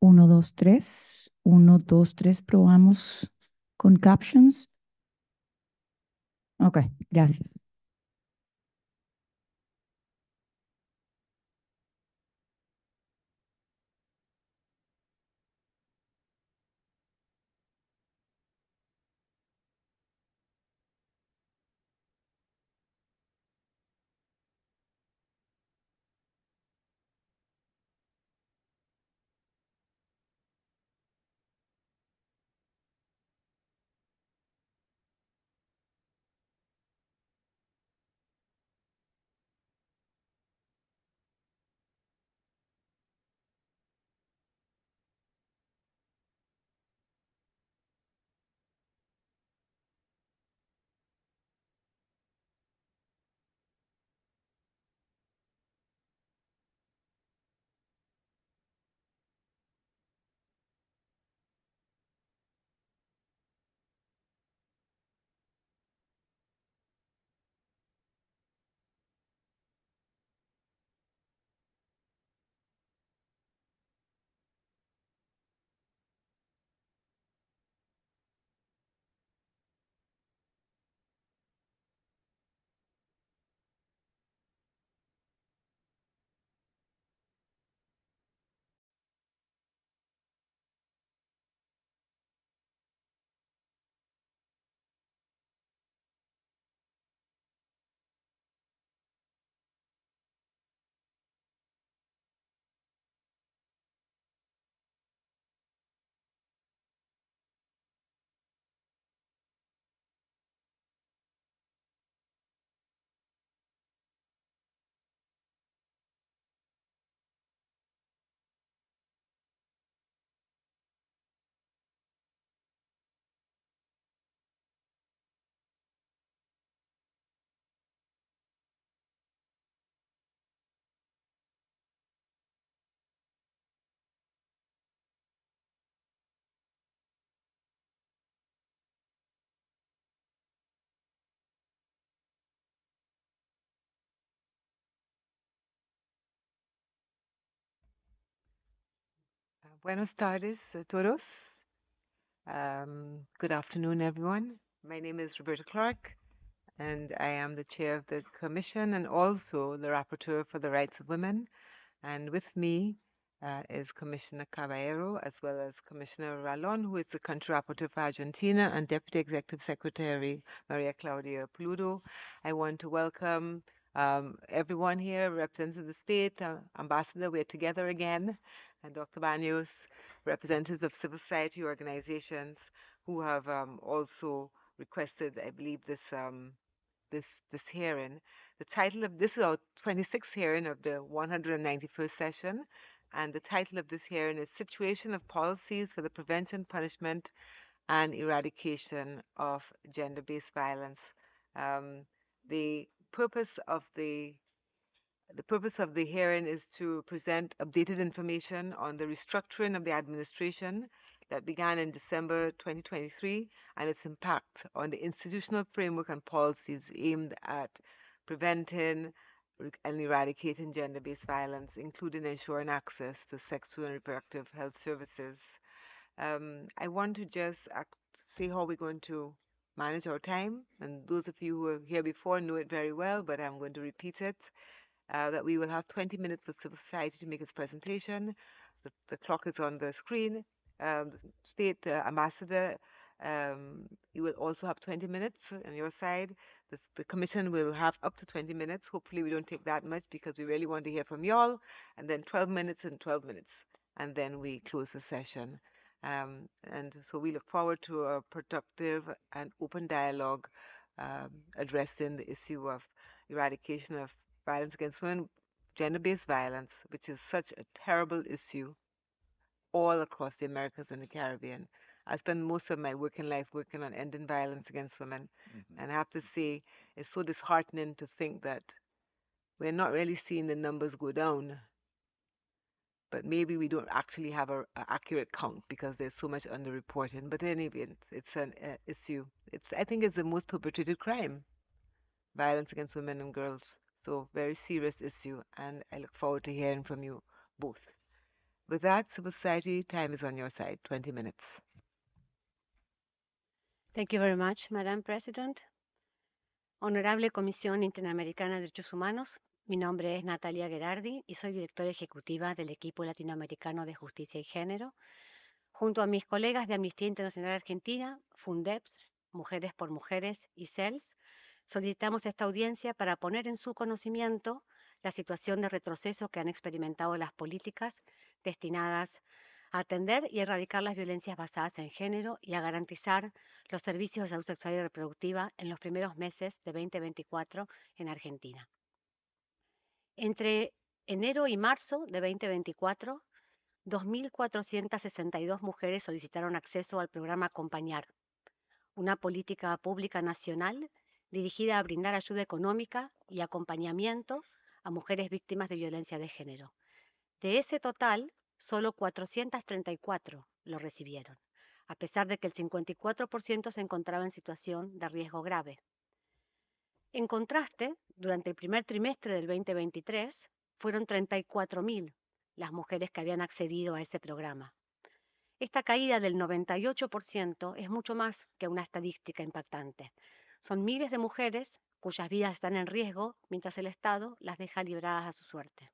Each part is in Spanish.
1, 2, 3. 1, 2, 3. Probamos con captions. Ok, gracias. Buenos tardes todos. Um, good afternoon, everyone. My name is Roberta Clark, and I am the chair of the commission and also the rapporteur for the rights of women. And with me uh, is Commissioner Caballero, as well as Commissioner Rallon, who is the country rapporteur for Argentina, and Deputy Executive Secretary Maria Claudia Pluto. I want to welcome um, everyone here, representatives of the state, uh, ambassador, we're together again and Dr. Banyos, representatives of civil society organizations who have um, also requested, I believe, this um, this this hearing. The title of this is our 26th hearing of the 191st session, and the title of this hearing is "Situation of Policies for the Prevention, Punishment, and Eradication of Gender-Based Violence." Um, the purpose of the the purpose of the hearing is to present updated information on the restructuring of the administration that began in December 2023 and its impact on the institutional framework and policies aimed at preventing and eradicating gender based violence, including ensuring access to sexual and reproductive health services. Um, I want to just act, say how we're going to manage our time. And those of you who are here before know it very well, but I'm going to repeat it uh, that we will have 20 minutes for civil society to make its presentation. The, the clock is on the screen. Um, the state uh, ambassador, um, you will also have 20 minutes on your side. the commission will have up to 20 minutes. Hopefully, we don't take that much because we really want to hear from y'all. And then 12 minutes and 12 minutes. And then we close the session. Um, and so we look forward to a productive and open dialogue um, addressing the issue of eradication of violence against women, gender based violence, which is such a terrible issue all across the Americas and the Caribbean. I spend most of my working life working on ending violence against women. Mm-hmm. And I have to say, it's so disheartening to think that we're not really seeing the numbers go down. But maybe we don't actually have an accurate count because there's so much underreporting. But anyway, it's, it's an uh, issue. It's I think it's the most perpetrated crime, violence against women and girls. So, very serious issue, and I look forward to hearing from you both. With that, Civil Society, time is on your side 20 minutes. Thank you very much, Madam President. Honorable Comisión Interamericana de Derechos Humanos, mi nombre es Natalia Gerardi y soy directora ejecutiva del equipo latinoamericano de justicia y género. Junto a mis colegas de Amnistía Internacional Argentina, Fundeps, Mujeres por Mujeres y CELS, Solicitamos esta audiencia para poner en su conocimiento la situación de retroceso que han experimentado las políticas destinadas a atender y erradicar las violencias basadas en género y a garantizar los servicios de salud sexual y reproductiva en los primeros meses de 2024 en Argentina. Entre enero y marzo de 2024, 2.462 mujeres solicitaron acceso al programa Acompañar, una política pública nacional dirigida a brindar ayuda económica y acompañamiento a mujeres víctimas de violencia de género. De ese total, solo 434 lo recibieron, a pesar de que el 54% se encontraba en situación de riesgo grave. En contraste, durante el primer trimestre del 2023, fueron 34.000 las mujeres que habían accedido a ese programa. Esta caída del 98% es mucho más que una estadística impactante, son miles de mujeres cuyas vidas están en riesgo mientras el Estado las deja libradas a su suerte.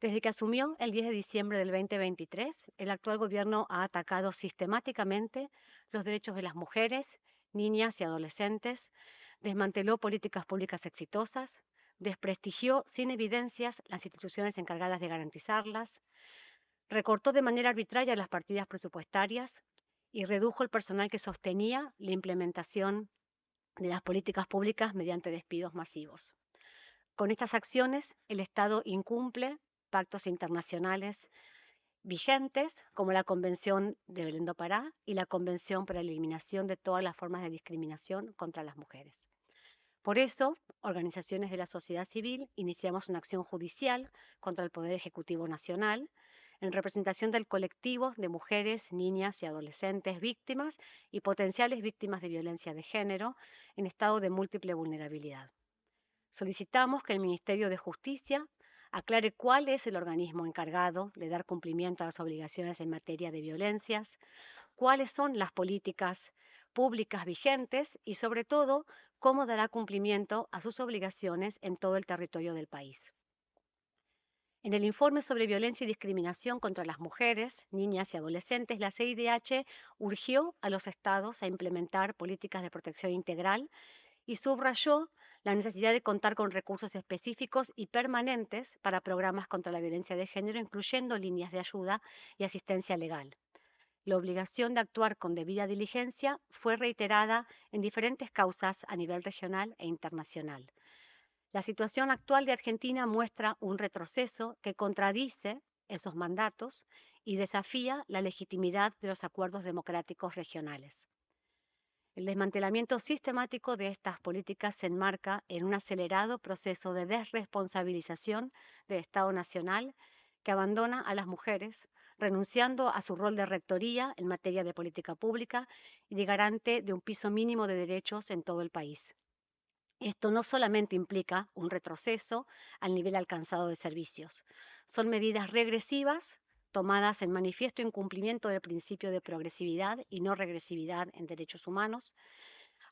Desde que asumió el 10 de diciembre del 2023, el actual gobierno ha atacado sistemáticamente los derechos de las mujeres, niñas y adolescentes, desmanteló políticas públicas exitosas, desprestigió sin evidencias las instituciones encargadas de garantizarlas, recortó de manera arbitraria las partidas presupuestarias y redujo el personal que sostenía la implementación de las políticas públicas mediante despidos masivos. Con estas acciones, el Estado incumple pactos internacionales vigentes, como la Convención de Belén do Pará y la Convención para la Eliminación de todas las formas de discriminación contra las mujeres. Por eso, organizaciones de la sociedad civil iniciamos una acción judicial contra el Poder Ejecutivo Nacional, en representación del colectivo de mujeres, niñas y adolescentes víctimas y potenciales víctimas de violencia de género en estado de múltiple vulnerabilidad. Solicitamos que el Ministerio de Justicia aclare cuál es el organismo encargado de dar cumplimiento a las obligaciones en materia de violencias, cuáles son las políticas públicas vigentes y sobre todo cómo dará cumplimiento a sus obligaciones en todo el territorio del país. En el informe sobre violencia y discriminación contra las mujeres, niñas y adolescentes, la CIDH urgió a los estados a implementar políticas de protección integral y subrayó la necesidad de contar con recursos específicos y permanentes para programas contra la violencia de género, incluyendo líneas de ayuda y asistencia legal. La obligación de actuar con debida diligencia fue reiterada en diferentes causas a nivel regional e internacional. La situación actual de Argentina muestra un retroceso que contradice esos mandatos y desafía la legitimidad de los acuerdos democráticos regionales. El desmantelamiento sistemático de estas políticas se enmarca en un acelerado proceso de desresponsabilización del Estado Nacional que abandona a las mujeres, renunciando a su rol de rectoría en materia de política pública y de garante de un piso mínimo de derechos en todo el país. Esto no solamente implica un retroceso al nivel alcanzado de servicios, son medidas regresivas tomadas en manifiesto incumplimiento del principio de progresividad y no regresividad en derechos humanos.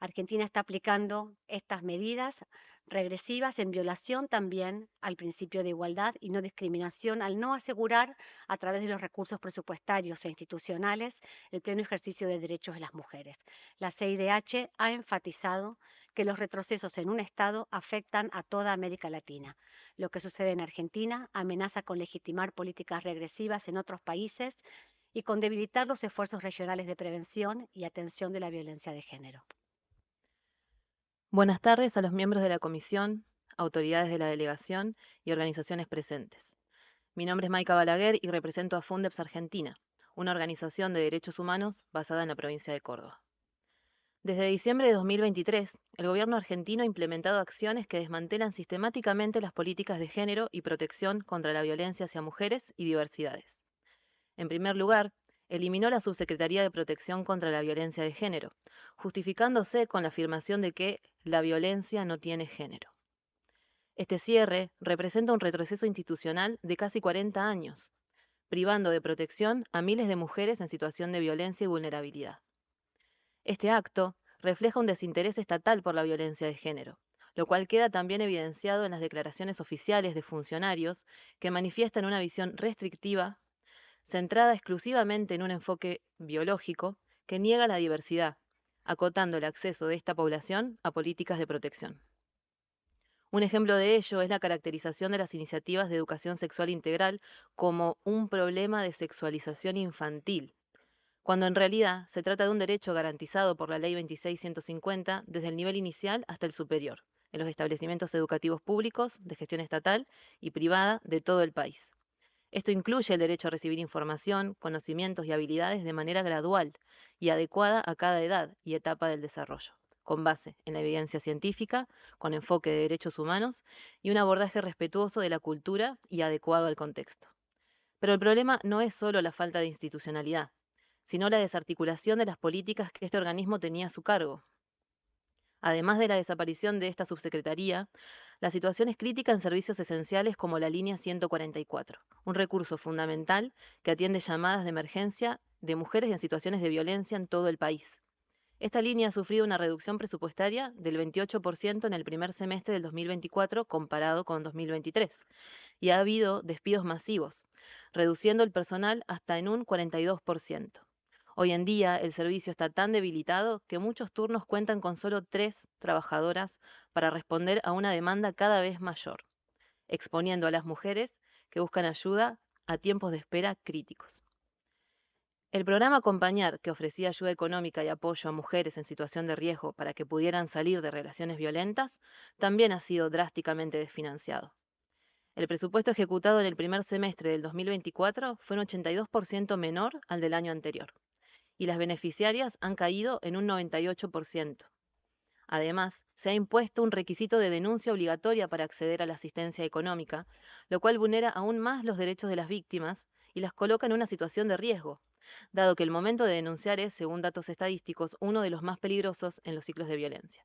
Argentina está aplicando estas medidas regresivas en violación también al principio de igualdad y no discriminación al no asegurar a través de los recursos presupuestarios e institucionales el pleno ejercicio de derechos de las mujeres. La CIDH ha enfatizado que los retrocesos en un Estado afectan a toda América Latina. Lo que sucede en Argentina amenaza con legitimar políticas regresivas en otros países y con debilitar los esfuerzos regionales de prevención y atención de la violencia de género. Buenas tardes a los miembros de la comisión, autoridades de la delegación y organizaciones presentes. Mi nombre es Maika Balaguer y represento a Fundeps Argentina, una organización de derechos humanos basada en la provincia de Córdoba. Desde diciembre de 2023, el gobierno argentino ha implementado acciones que desmantelan sistemáticamente las políticas de género y protección contra la violencia hacia mujeres y diversidades. En primer lugar, eliminó la Subsecretaría de Protección contra la Violencia de Género, justificándose con la afirmación de que la violencia no tiene género. Este cierre representa un retroceso institucional de casi 40 años, privando de protección a miles de mujeres en situación de violencia y vulnerabilidad. Este acto refleja un desinterés estatal por la violencia de género, lo cual queda también evidenciado en las declaraciones oficiales de funcionarios que manifiestan una visión restrictiva, centrada exclusivamente en un enfoque biológico que niega la diversidad, acotando el acceso de esta población a políticas de protección. Un ejemplo de ello es la caracterización de las iniciativas de educación sexual integral como un problema de sexualización infantil, cuando en realidad se trata de un derecho garantizado por la Ley 2650 desde el nivel inicial hasta el superior, en los establecimientos educativos públicos, de gestión estatal y privada de todo el país. Esto incluye el derecho a recibir información, conocimientos y habilidades de manera gradual y adecuada a cada edad y etapa del desarrollo, con base en la evidencia científica, con enfoque de derechos humanos y un abordaje respetuoso de la cultura y adecuado al contexto. Pero el problema no es solo la falta de institucionalidad, sino la desarticulación de las políticas que este organismo tenía a su cargo. Además de la desaparición de esta subsecretaría, la situación es crítica en servicios esenciales como la línea 144, un recurso fundamental que atiende llamadas de emergencia de mujeres en situaciones de violencia en todo el país. Esta línea ha sufrido una reducción presupuestaria del 28% en el primer semestre del 2024 comparado con 2023 y ha habido despidos masivos, reduciendo el personal hasta en un 42%. Hoy en día el servicio está tan debilitado que muchos turnos cuentan con solo tres trabajadoras para responder a una demanda cada vez mayor, exponiendo a las mujeres que buscan ayuda a tiempos de espera críticos. El programa Acompañar, que ofrecía ayuda económica y apoyo a mujeres en situación de riesgo para que pudieran salir de relaciones violentas, también ha sido drásticamente desfinanciado. El presupuesto ejecutado en el primer semestre del 2024 fue un 82% menor al del año anterior y las beneficiarias han caído en un 98%. Además, se ha impuesto un requisito de denuncia obligatoria para acceder a la asistencia económica, lo cual vulnera aún más los derechos de las víctimas y las coloca en una situación de riesgo, dado que el momento de denunciar es, según datos estadísticos, uno de los más peligrosos en los ciclos de violencia.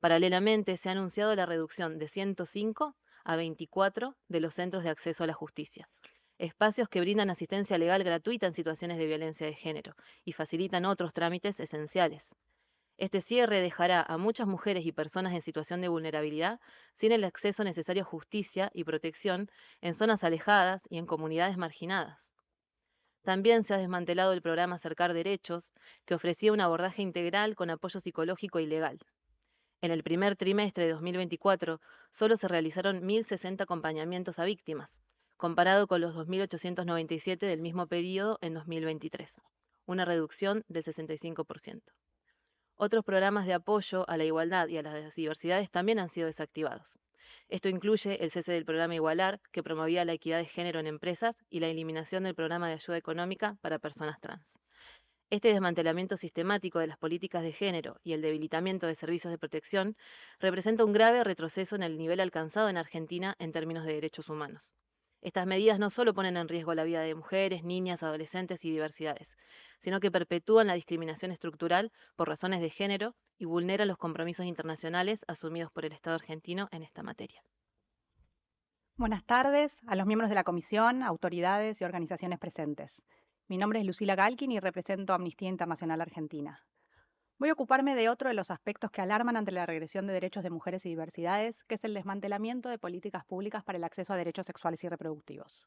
Paralelamente, se ha anunciado la reducción de 105 a 24 de los centros de acceso a la justicia espacios que brindan asistencia legal gratuita en situaciones de violencia de género y facilitan otros trámites esenciales. Este cierre dejará a muchas mujeres y personas en situación de vulnerabilidad sin el acceso necesario a justicia y protección en zonas alejadas y en comunidades marginadas. También se ha desmantelado el programa Acercar Derechos, que ofrecía un abordaje integral con apoyo psicológico y legal. En el primer trimestre de 2024, solo se realizaron 1.060 acompañamientos a víctimas, comparado con los 2.897 del mismo periodo en 2023, una reducción del 65%. Otros programas de apoyo a la igualdad y a las diversidades también han sido desactivados. Esto incluye el cese del programa Igualar, que promovía la equidad de género en empresas, y la eliminación del programa de ayuda económica para personas trans. Este desmantelamiento sistemático de las políticas de género y el debilitamiento de servicios de protección representa un grave retroceso en el nivel alcanzado en Argentina en términos de derechos humanos. Estas medidas no solo ponen en riesgo la vida de mujeres, niñas, adolescentes y diversidades, sino que perpetúan la discriminación estructural por razones de género y vulneran los compromisos internacionales asumidos por el Estado argentino en esta materia. Buenas tardes a los miembros de la comisión, autoridades y organizaciones presentes. Mi nombre es Lucila Galkin y represento Amnistía Internacional Argentina. Voy a ocuparme de otro de los aspectos que alarman ante la regresión de derechos de mujeres y diversidades, que es el desmantelamiento de políticas públicas para el acceso a derechos sexuales y reproductivos.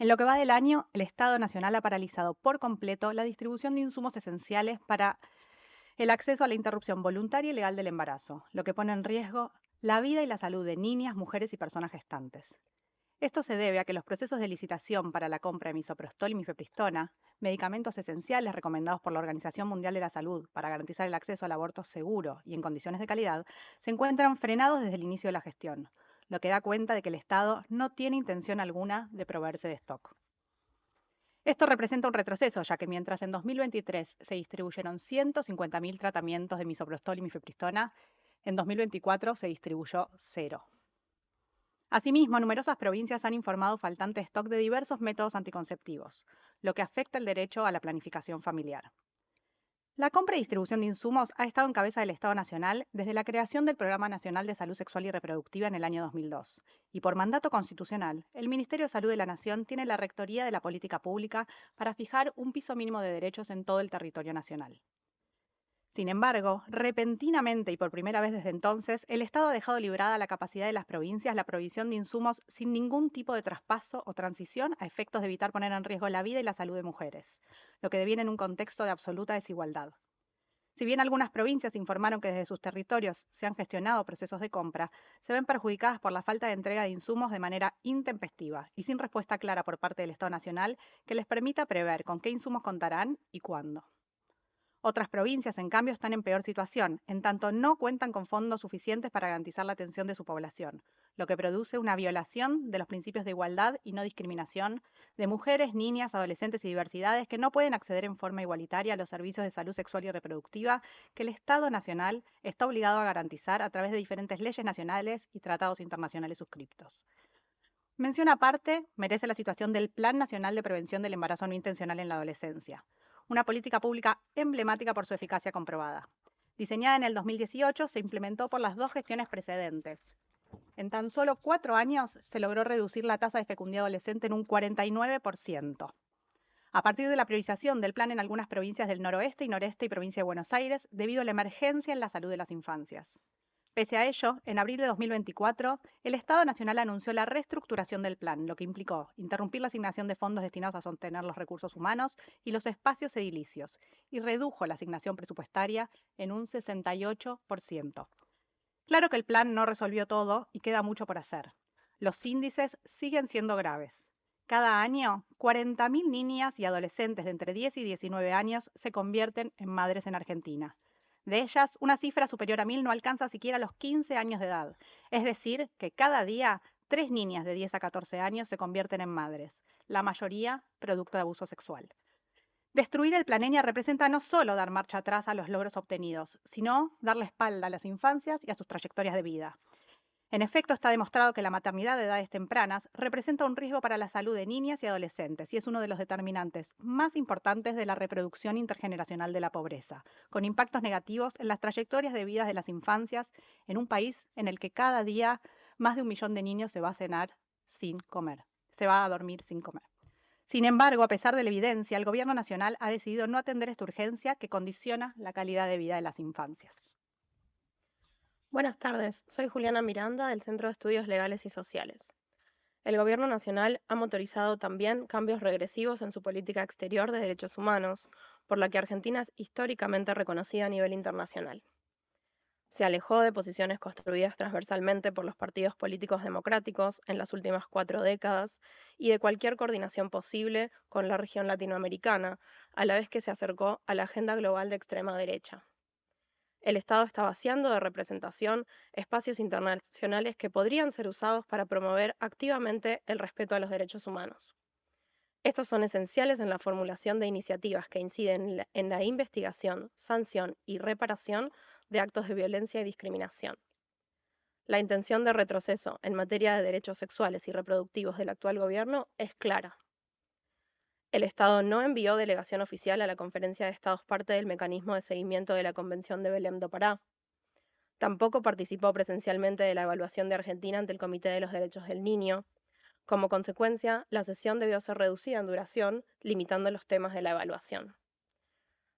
En lo que va del año, el Estado Nacional ha paralizado por completo la distribución de insumos esenciales para el acceso a la interrupción voluntaria y legal del embarazo, lo que pone en riesgo la vida y la salud de niñas, mujeres y personas gestantes. Esto se debe a que los procesos de licitación para la compra de misoprostol y mifepristona, medicamentos esenciales recomendados por la Organización Mundial de la Salud para garantizar el acceso al aborto seguro y en condiciones de calidad, se encuentran frenados desde el inicio de la gestión, lo que da cuenta de que el Estado no tiene intención alguna de proveerse de stock. Esto representa un retroceso, ya que mientras en 2023 se distribuyeron 150.000 tratamientos de misoprostol y mifepristona, en 2024 se distribuyó cero. Asimismo, numerosas provincias han informado faltante stock de diversos métodos anticonceptivos, lo que afecta el derecho a la planificación familiar. La compra y distribución de insumos ha estado en cabeza del Estado Nacional desde la creación del Programa Nacional de Salud Sexual y Reproductiva en el año 2002. Y por mandato constitucional, el Ministerio de Salud de la Nación tiene la rectoría de la política pública para fijar un piso mínimo de derechos en todo el territorio nacional. Sin embargo, repentinamente y por primera vez desde entonces, el Estado ha dejado librada la capacidad de las provincias la provisión de insumos sin ningún tipo de traspaso o transición a efectos de evitar poner en riesgo la vida y la salud de mujeres, lo que deviene en un contexto de absoluta desigualdad. Si bien algunas provincias informaron que desde sus territorios se han gestionado procesos de compra, se ven perjudicadas por la falta de entrega de insumos de manera intempestiva y sin respuesta clara por parte del Estado Nacional que les permita prever con qué insumos contarán y cuándo. Otras provincias, en cambio, están en peor situación, en tanto no cuentan con fondos suficientes para garantizar la atención de su población, lo que produce una violación de los principios de igualdad y no discriminación de mujeres, niñas, adolescentes y diversidades que no pueden acceder en forma igualitaria a los servicios de salud sexual y reproductiva que el Estado Nacional está obligado a garantizar a través de diferentes leyes nacionales y tratados internacionales suscriptos. Mención aparte merece la situación del Plan Nacional de Prevención del Embarazo No Intencional en la Adolescencia, una política pública emblemática por su eficacia comprobada. Diseñada en el 2018, se implementó por las dos gestiones precedentes. En tan solo cuatro años se logró reducir la tasa de fecundidad adolescente en un 49%. A partir de la priorización del plan en algunas provincias del noroeste y noreste y provincia de Buenos Aires, debido a la emergencia en la salud de las infancias. Pese a ello, en abril de 2024, el Estado Nacional anunció la reestructuración del plan, lo que implicó interrumpir la asignación de fondos destinados a sostener los recursos humanos y los espacios edilicios, y redujo la asignación presupuestaria en un 68%. Claro que el plan no resolvió todo y queda mucho por hacer. Los índices siguen siendo graves. Cada año, 40.000 niñas y adolescentes de entre 10 y 19 años se convierten en madres en Argentina de ellas, una cifra superior a mil no alcanza siquiera los 15 años de edad. Es decir, que cada día, tres niñas de 10 a 14 años se convierten en madres, la mayoría producto de abuso sexual. Destruir el Planenia representa no solo dar marcha atrás a los logros obtenidos, sino darle espalda a las infancias y a sus trayectorias de vida. En efecto, está demostrado que la maternidad de edades tempranas representa un riesgo para la salud de niñas y adolescentes y es uno de los determinantes más importantes de la reproducción intergeneracional de la pobreza, con impactos negativos en las trayectorias de vida de las infancias en un país en el que cada día más de un millón de niños se va a cenar sin comer, se va a dormir sin comer. Sin embargo, a pesar de la evidencia, el Gobierno Nacional ha decidido no atender esta urgencia que condiciona la calidad de vida de las infancias. Buenas tardes, soy Juliana Miranda del Centro de Estudios Legales y Sociales. El Gobierno Nacional ha motorizado también cambios regresivos en su política exterior de derechos humanos, por la que Argentina es históricamente reconocida a nivel internacional. Se alejó de posiciones construidas transversalmente por los partidos políticos democráticos en las últimas cuatro décadas y de cualquier coordinación posible con la región latinoamericana, a la vez que se acercó a la agenda global de extrema derecha. El Estado está vaciando de representación espacios internacionales que podrían ser usados para promover activamente el respeto a los derechos humanos. Estos son esenciales en la formulación de iniciativas que inciden en la, investigación, sanción y reparación de actos de violencia y discriminación. La intención de retroceso en materia de derechos sexuales y reproductivos del actual gobierno es clara el Estado no envió delegación oficial a la Conferencia de Estados parte del mecanismo de seguimiento de la Convención de Belém do Pará. Tampoco participó presencialmente de la evaluación de Argentina ante el Comité de los Derechos del Niño. Como consecuencia, la sesión debió ser reducida en duración, limitando los temas de la evaluación.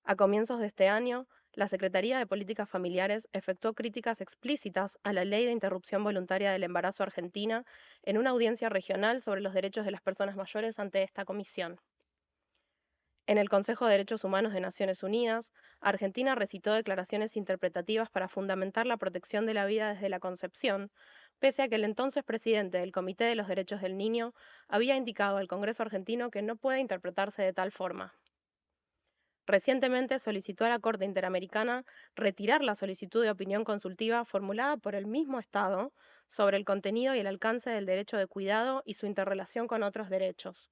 A comienzos de este año, la Secretaría de Políticas Familiares efectuó críticas explícitas a la Ley de Interrupción Voluntaria del Embarazo Argentina en una audiencia regional sobre los derechos de las personas mayores ante esta comisión. En el Consejo de Derechos Humanos de Naciones Unidas, Argentina recitó declaraciones interpretativas para fundamentar la protección de la vida desde la concepción, pese a que el entonces presidente del Comité de los Derechos del Niño había indicado al Congreso argentino que no puede interpretarse de tal forma. Recientemente solicitó a la Corte Interamericana retirar la solicitud de opinión consultiva formulada por el mismo Estado sobre el contenido y el alcance del derecho de cuidado y su interrelación con otros derechos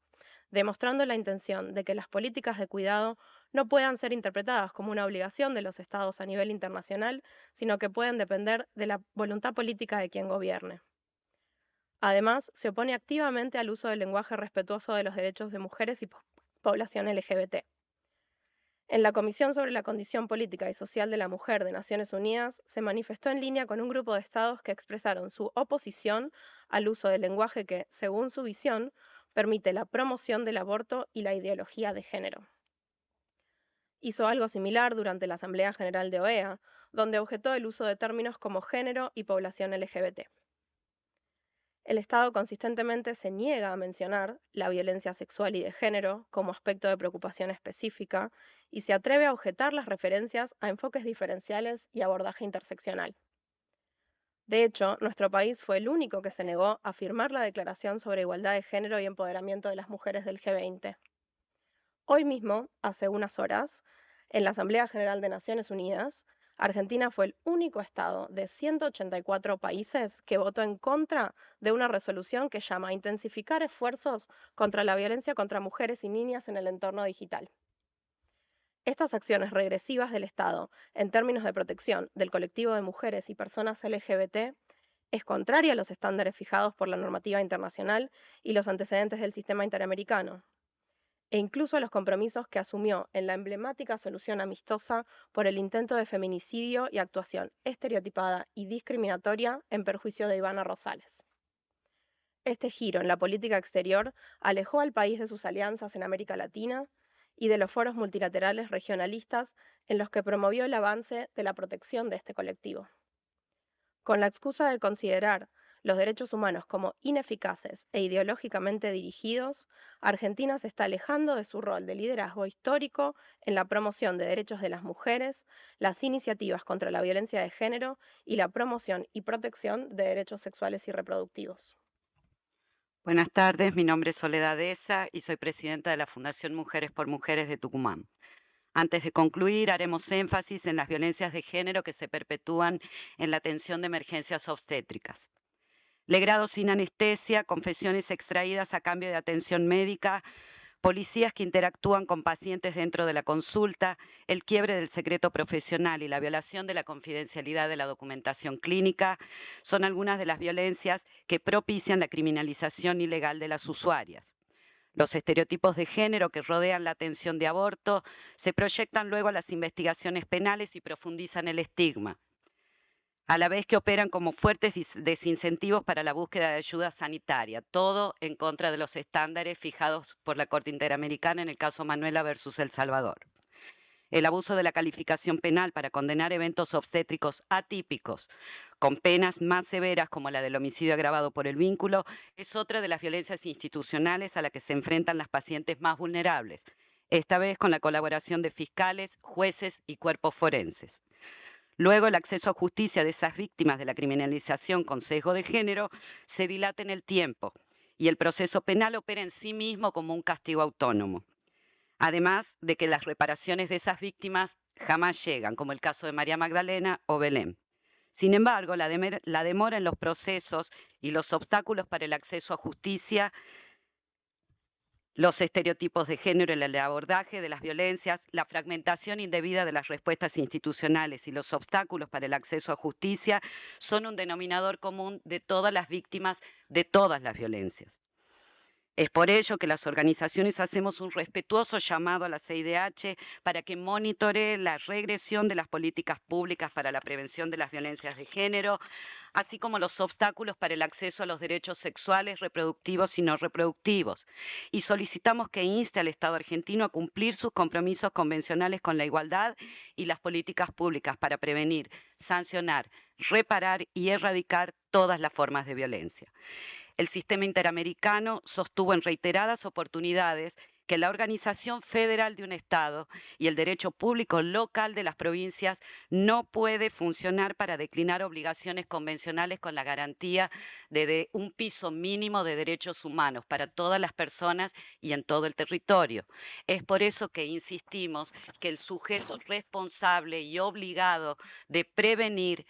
demostrando la intención de que las políticas de cuidado no puedan ser interpretadas como una obligación de los estados a nivel internacional, sino que pueden depender de la voluntad política de quien gobierne. Además, se opone activamente al uso del lenguaje respetuoso de los derechos de mujeres y población LGBT. En la Comisión sobre la Condición Política y Social de la Mujer de Naciones Unidas se manifestó en línea con un grupo de estados que expresaron su oposición al uso del lenguaje que, según su visión, permite la promoción del aborto y la ideología de género. Hizo algo similar durante la Asamblea General de OEA, donde objetó el uso de términos como género y población LGBT. El Estado consistentemente se niega a mencionar la violencia sexual y de género como aspecto de preocupación específica y se atreve a objetar las referencias a enfoques diferenciales y abordaje interseccional. De hecho, nuestro país fue el único que se negó a firmar la Declaración sobre Igualdad de Género y Empoderamiento de las Mujeres del G20. Hoy mismo, hace unas horas, en la Asamblea General de Naciones Unidas, Argentina fue el único Estado de 184 países que votó en contra de una resolución que llama a intensificar esfuerzos contra la violencia contra mujeres y niñas en el entorno digital. Estas acciones regresivas del Estado en términos de protección del colectivo de mujeres y personas LGBT es contraria a los estándares fijados por la normativa internacional y los antecedentes del sistema interamericano, e incluso a los compromisos que asumió en la emblemática solución amistosa por el intento de feminicidio y actuación estereotipada y discriminatoria en perjuicio de Ivana Rosales. Este giro en la política exterior alejó al país de sus alianzas en América Latina y de los foros multilaterales regionalistas en los que promovió el avance de la protección de este colectivo. Con la excusa de considerar los derechos humanos como ineficaces e ideológicamente dirigidos, Argentina se está alejando de su rol de liderazgo histórico en la promoción de derechos de las mujeres, las iniciativas contra la violencia de género y la promoción y protección de derechos sexuales y reproductivos. Buenas tardes, mi nombre es Soledad Esa y soy presidenta de la Fundación Mujeres por Mujeres de Tucumán. Antes de concluir, haremos énfasis en las violencias de género que se perpetúan en la atención de emergencias obstétricas. Legrados sin anestesia, confesiones extraídas a cambio de atención médica, policías que interactúan con pacientes dentro de la consulta, el quiebre del secreto profesional y la violación de la confidencialidad de la documentación clínica son algunas de las violencias que propician la criminalización ilegal de las usuarias. Los estereotipos de género que rodean la atención de aborto se proyectan luego a las investigaciones penales y profundizan el estigma a la vez que operan como fuertes desincentivos para la búsqueda de ayuda sanitaria, todo en contra de los estándares fijados por la Corte Interamericana en el caso Manuela versus El Salvador. El abuso de la calificación penal para condenar eventos obstétricos atípicos con penas más severas como la del homicidio agravado por el vínculo es otra de las violencias institucionales a las que se enfrentan las pacientes más vulnerables, esta vez con la colaboración de fiscales, jueces y cuerpos forenses. Luego, el acceso a justicia de esas víctimas de la criminalización con sesgo de género se dilata en el tiempo y el proceso penal opera en sí mismo como un castigo autónomo. Además de que las reparaciones de esas víctimas jamás llegan, como el caso de María Magdalena o Belén. Sin embargo, la, demora en los procesos y los obstáculos para el acceso a justicia los estereotipos de género en el abordaje de las violencias, la fragmentación indebida de las respuestas institucionales y los obstáculos para el acceso a justicia son un denominador común de todas las víctimas de todas las violencias. Es por ello que las organizaciones hacemos un respetuoso llamado a la CIDH para que monitore la regresión de las políticas públicas para la prevención de las violencias de género, así como los obstáculos para el acceso a los derechos sexuales, reproductivos y no reproductivos. Y solicitamos que inste al Estado argentino a cumplir sus compromisos convencionales con la igualdad y las políticas públicas para prevenir, sancionar, reparar y erradicar todas las formas de violencia el sistema interamericano sostuvo en reiteradas oportunidades que la organización federal de un Estado y el derecho público local de las provincias no puede funcionar para declinar obligaciones convencionales con la garantía de, un piso mínimo de derechos humanos para todas las personas y en todo el territorio. Es por eso que insistimos que el sujeto responsable y obligado de prevenir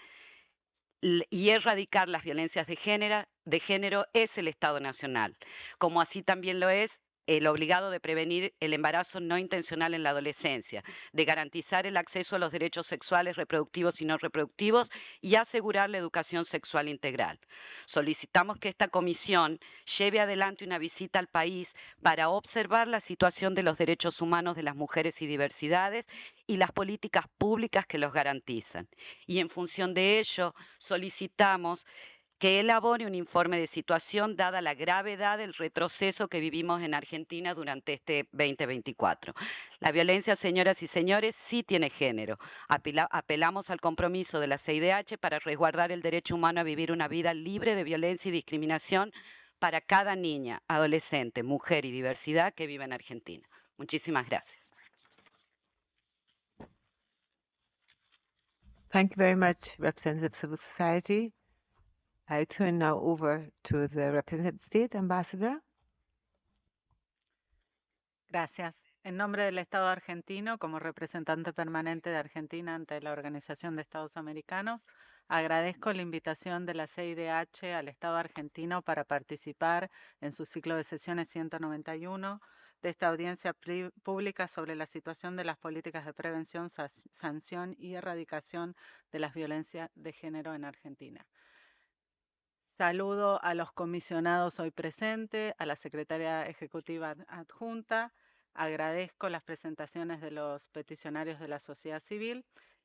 y erradicar las violencias de género, de género es el Estado Nacional, como así también lo es el obligado de prevenir el embarazo no intencional en la adolescencia, de garantizar el acceso a los derechos sexuales reproductivos y no reproductivos y asegurar la educación sexual integral. Solicitamos que esta comisión lleve adelante una visita al país para observar la situación de los derechos humanos de las mujeres y diversidades y las políticas públicas que los garantizan. Y en función de ello, solicitamos que elabore un informe de situación dada la gravedad del retroceso que vivimos en Argentina durante este 2024. La violencia, señoras y señores, sí tiene género. apelamos al compromiso de la CIDH para resguardar el derecho humano a vivir una vida libre de violencia y discriminación para cada niña, adolescente, mujer y diversidad que vive en Argentina. Muchísimas gracias. Thank you very much, Civil Society. I turn now over to the representative state ambassador. Gracias. En nombre del Estado argentino, como representante permanente de Argentina ante la Organización de Estados Americanos, agradezco la invitación de la CIDH al Estado argentino para participar en su ciclo de sesiones 191 de esta audiencia pública sobre la situación de las políticas de prevención, sanción y erradicación de las violencias de género en Argentina. Saludo a los comisionados hoy presentes, a la secretaria ejecutiva adjunta. Agradezco las presentaciones de los peticionarios de la sociedad civil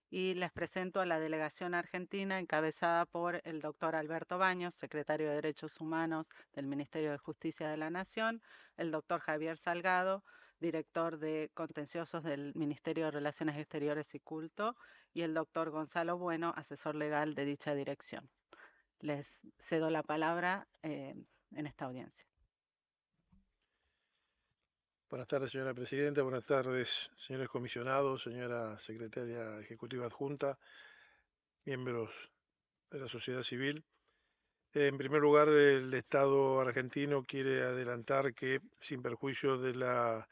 y les presento a la delegación argentina encabezada por el doctor Alberto Baños, secretario de Derechos Humanos del Ministerio de Justicia de la Nación, el doctor Javier Salgado, director de contenciosos del Ministerio de Relaciones Exteriores y Culto, y el doctor Gonzalo Bueno, asesor legal de dicha dirección les cedo la palabra eh, en esta audiencia. Buenas tardes, señora presidenta. Buenas tardes, señores comisionados, señora secretaria ejecutiva adjunta, miembros de la sociedad civil. En primer lugar, el Estado argentino quiere adelantar que, sin perjuicio de la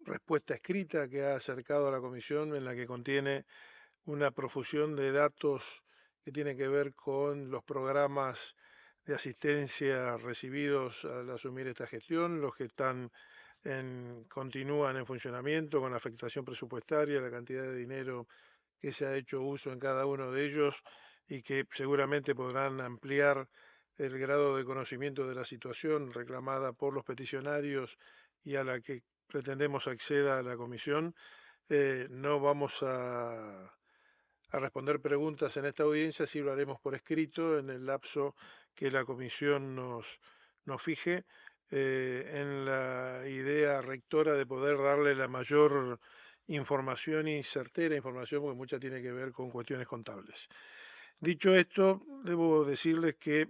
respuesta escrita que ha acercado a la Comisión, en la que contiene una profusión de datos que tiene que ver con los programas de asistencia recibidos al asumir esta gestión, los que están en, continúan en funcionamiento con la afectación presupuestaria, la cantidad de dinero que se ha hecho uso en cada uno de ellos y que seguramente podrán ampliar el grado de conocimiento de la situación reclamada por los peticionarios y a la que pretendemos acceda a la comisión, eh, no vamos a a responder preguntas en esta audiencia, sí lo haremos por escrito en el lapso que la comisión nos, nos fije, eh, en la idea rectora de poder darle la mayor información y certera información, porque mucha tiene que ver con cuestiones contables. Dicho esto, debo decirles que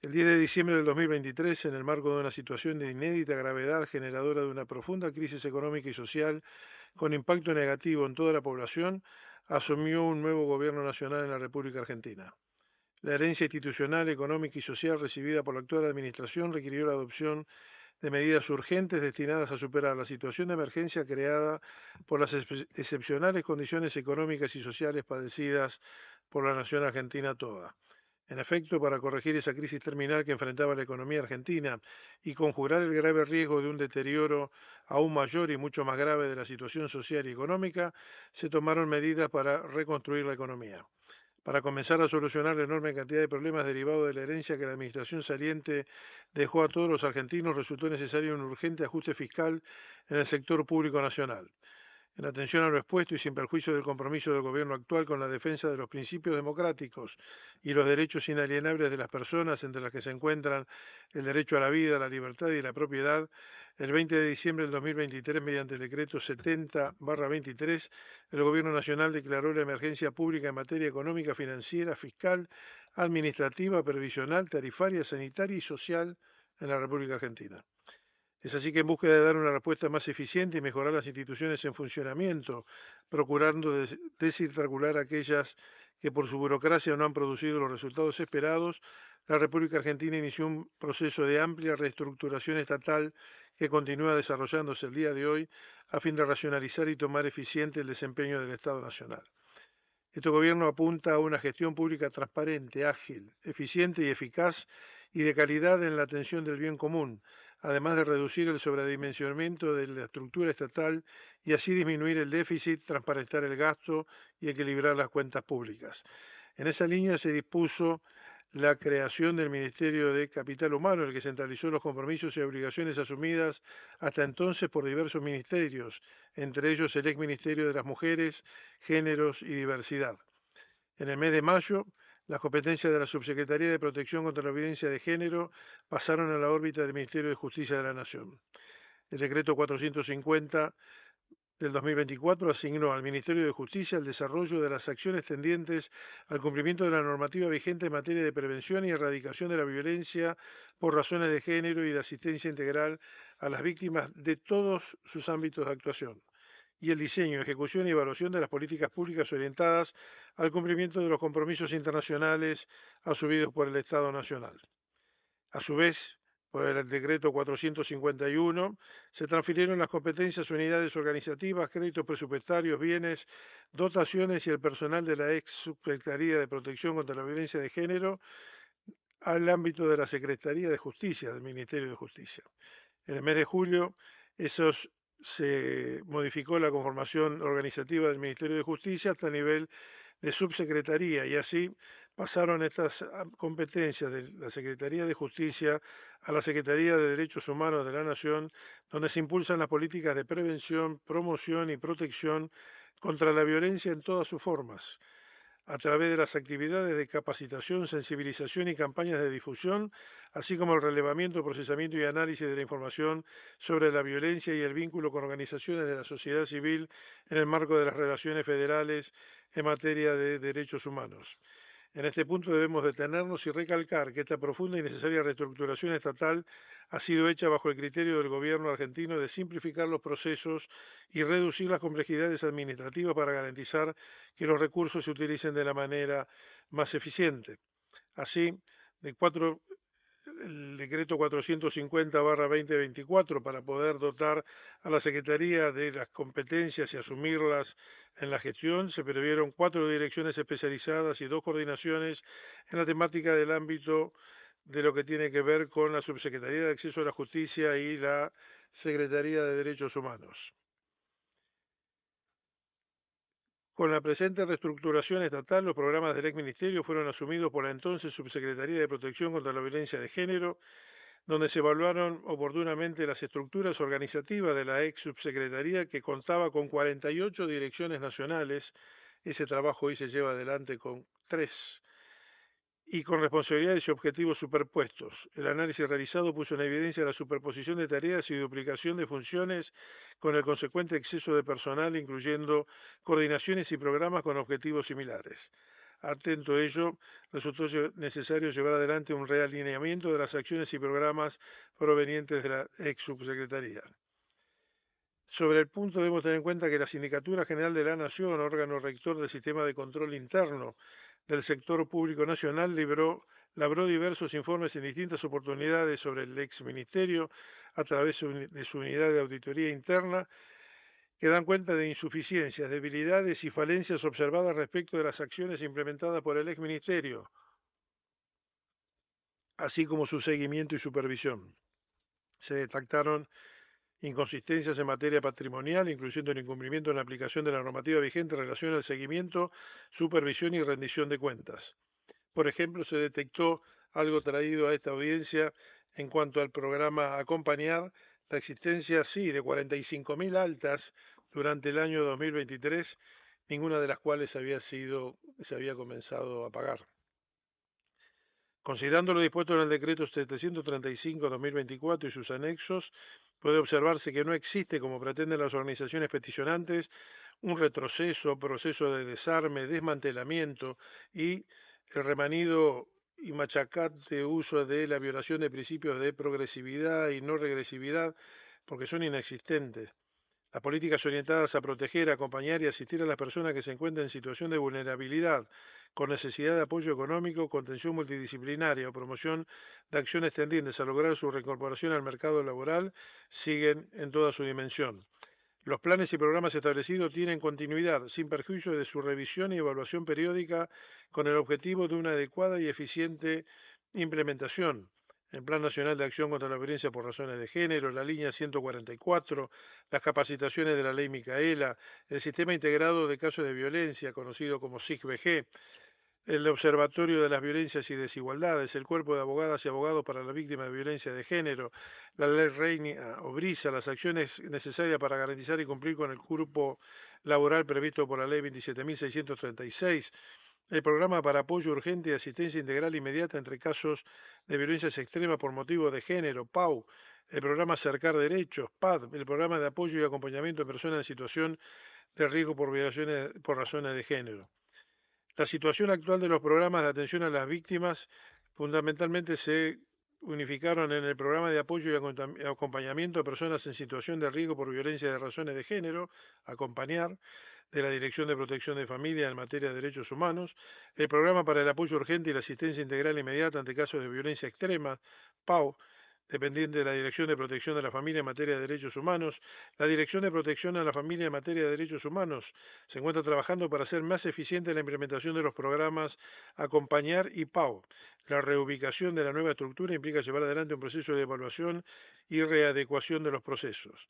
el 10 de diciembre del 2023, en el marco de una situación de inédita gravedad generadora de una profunda crisis económica y social con impacto negativo en toda la población, asumió un nuevo gobierno nacional en la República Argentina. La herencia institucional, económica y social recibida por la actual administración requirió la adopción de medidas urgentes destinadas a superar la situación de emergencia creada por las excepcionales condiciones económicas y sociales padecidas por la nación argentina toda. En efecto, para corregir esa crisis terminal que enfrentaba la economía argentina y conjurar el grave riesgo de un deterioro aún mayor y mucho más grave de la situación social y económica, se tomaron medidas para reconstruir la economía. Para comenzar a solucionar la enorme cantidad de problemas derivados de la herencia que la administración saliente dejó a todos los argentinos, resultó necesario un urgente ajuste fiscal en el sector público nacional en atención a lo expuesto y sin perjuicio del compromiso del gobierno actual con la defensa de los principios democráticos y los derechos inalienables de las personas, entre las que se encuentran el derecho a la vida, la libertad y la propiedad, el 20 de diciembre del 2023, mediante el decreto 70-23, el Gobierno Nacional declaró la emergencia pública en materia económica, financiera, fiscal, administrativa, previsional, tarifaria, sanitaria y social en la República Argentina. Es así que en busca de dar una respuesta más eficiente y mejorar las instituciones en funcionamiento, procurando des aquellas que por su burocracia no han producido los resultados esperados, la República Argentina inició un proceso de amplia reestructuración estatal que continúa desarrollándose el día de hoy a fin de racionalizar y tomar eficiente el desempeño del Estado Nacional. Este gobierno apunta a una gestión pública transparente, ágil, eficiente y eficaz y de calidad en la atención del bien común, además de reducir el sobredimensionamiento de la estructura estatal y así disminuir el déficit, transparentar el gasto y equilibrar las cuentas públicas. En esa línea se dispuso la creación del Ministerio de Capital Humano, el que centralizó los compromisos y obligaciones asumidas hasta entonces por diversos ministerios, entre ellos el ex Ministerio de las Mujeres, Géneros y Diversidad. En el mes de mayo las competencias de la Subsecretaría de Protección contra la Violencia de Género pasaron a la órbita del Ministerio de Justicia de la Nación. El decreto 450 del 2024 asignó al Ministerio de Justicia el desarrollo de las acciones tendientes al cumplimiento de la normativa vigente en materia de prevención y erradicación de la violencia por razones de género y de asistencia integral a las víctimas de todos sus ámbitos de actuación y el diseño, ejecución y evaluación de las políticas públicas orientadas al cumplimiento de los compromisos internacionales asumidos por el Estado Nacional. A su vez, por el decreto 451, se transfirieron las competencias, unidades organizativas, créditos presupuestarios, bienes, dotaciones y el personal de la ex Subsecretaría de Protección contra la Violencia de Género al ámbito de la Secretaría de Justicia, del Ministerio de Justicia. En el mes de julio, esos se modificó la conformación organizativa del Ministerio de Justicia hasta el nivel de subsecretaría y así pasaron estas ah, competencias de la Secretaría de Justicia a la Secretaría de Derechos Humanos de la Nación, donde se impulsan las políticas de prevención, promoción y protección contra la violencia en todas sus formas, a través de las actividades de capacitación, sensibilización y campañas de difusión, así como el relevamiento, procesamiento y análisis de la información sobre la violencia y el vínculo con organizaciones de la sociedad civil en el marco de las relaciones federales en materia de derechos humanos. En este punto debemos detenernos y recalcar que esta profunda y necesaria reestructuración estatal ha sido hecha bajo el criterio del gobierno argentino de simplificar los procesos y reducir las complejidades administrativas para garantizar que los recursos se utilicen de la manera más eficiente. Así, de cuatro el decreto 450-2024 para poder dotar a la Secretaría de las competencias y asumirlas en la gestión, se previeron cuatro direcciones especializadas y dos coordinaciones en la temática del ámbito de lo que tiene que ver con la Subsecretaría de Acceso a la Justicia y la Secretaría de Derechos Humanos. Con la presente reestructuración estatal, los programas del ex ministerio fueron asumidos por la entonces Subsecretaría de Protección contra la Violencia de Género, donde se evaluaron oportunamente las estructuras organizativas de la ex subsecretaría que contaba con 48 direcciones nacionales. Ese trabajo hoy se lleva adelante con tres y con responsabilidades y objetivos superpuestos. El análisis realizado puso en evidencia la superposición de tareas y duplicación de funciones con el consecuente exceso de personal, incluyendo coordinaciones y programas con objetivos similares. Atento a ello, resultó necesario llevar adelante un realineamiento de las acciones y programas provenientes de la ex subsecretaría. Sobre el punto debemos tener en cuenta que la Sindicatura General de la Nación, órgano rector del sistema de control interno del sector público nacional libró, labró diversos informes en distintas oportunidades sobre el ex ministerio a través de su unidad de auditoría interna que dan cuenta de insuficiencias, debilidades y falencias observadas respecto de las acciones implementadas por el ex ministerio, así como su seguimiento y supervisión. Se detectaron inconsistencias en materia patrimonial, incluyendo el incumplimiento en la aplicación de la normativa vigente en relación al seguimiento, supervisión y rendición de cuentas. Por ejemplo, se detectó algo traído a esta audiencia en cuanto al programa Acompañar, la existencia, sí, de 45.000 altas durante el año 2023, ninguna de las cuales había sido, se había comenzado a pagar. Considerando lo dispuesto en el decreto 735-2024 y sus anexos, puede observarse que no existe, como pretenden las organizaciones peticionantes, un retroceso, proceso de desarme, desmantelamiento y el remanido y machacate uso de la violación de principios de progresividad y no regresividad, porque son inexistentes. Las políticas orientadas a proteger, acompañar y asistir a las personas que se encuentran en situación de vulnerabilidad, con necesidad de apoyo económico, contención multidisciplinaria o promoción de acciones tendientes a lograr su reincorporación al mercado laboral, siguen en toda su dimensión. Los planes y programas establecidos tienen continuidad, sin perjuicio de su revisión y evaluación periódica, con el objetivo de una adecuada y eficiente implementación el Plan Nacional de Acción contra la Violencia por Razones de Género, la línea 144, las capacitaciones de la ley Micaela, el Sistema Integrado de Casos de Violencia, conocido como SIGBG, el Observatorio de las Violencias y Desigualdades, el Cuerpo de Abogadas y Abogados para la Víctima de Violencia de Género, la Ley Reina Obrisa, las acciones necesarias para garantizar y cumplir con el grupo laboral previsto por la Ley 27.636, el programa para apoyo urgente y asistencia integral inmediata entre casos de violencias extremas por Motivo de género, PAU, el programa Acercar Derechos, PAD, el programa de apoyo y acompañamiento de personas en situación de riesgo por violaciones por razones de género. La situación actual de los programas de atención a las víctimas fundamentalmente se unificaron en el programa de apoyo y acompañamiento a personas en situación de riesgo por violencia de razones de género, acompañar, de la Dirección de Protección de Familia en materia de derechos humanos, el Programa para el Apoyo Urgente y la Asistencia Integral Inmediata ante Casos de Violencia Extrema, PAO, dependiente de la Dirección de Protección de la Familia en materia de derechos humanos, la Dirección de Protección a la Familia en materia de derechos humanos se encuentra trabajando para hacer más eficiente la implementación de los programas Acompañar y PAO. La reubicación de la nueva estructura implica llevar adelante un proceso de evaluación y readecuación de los procesos.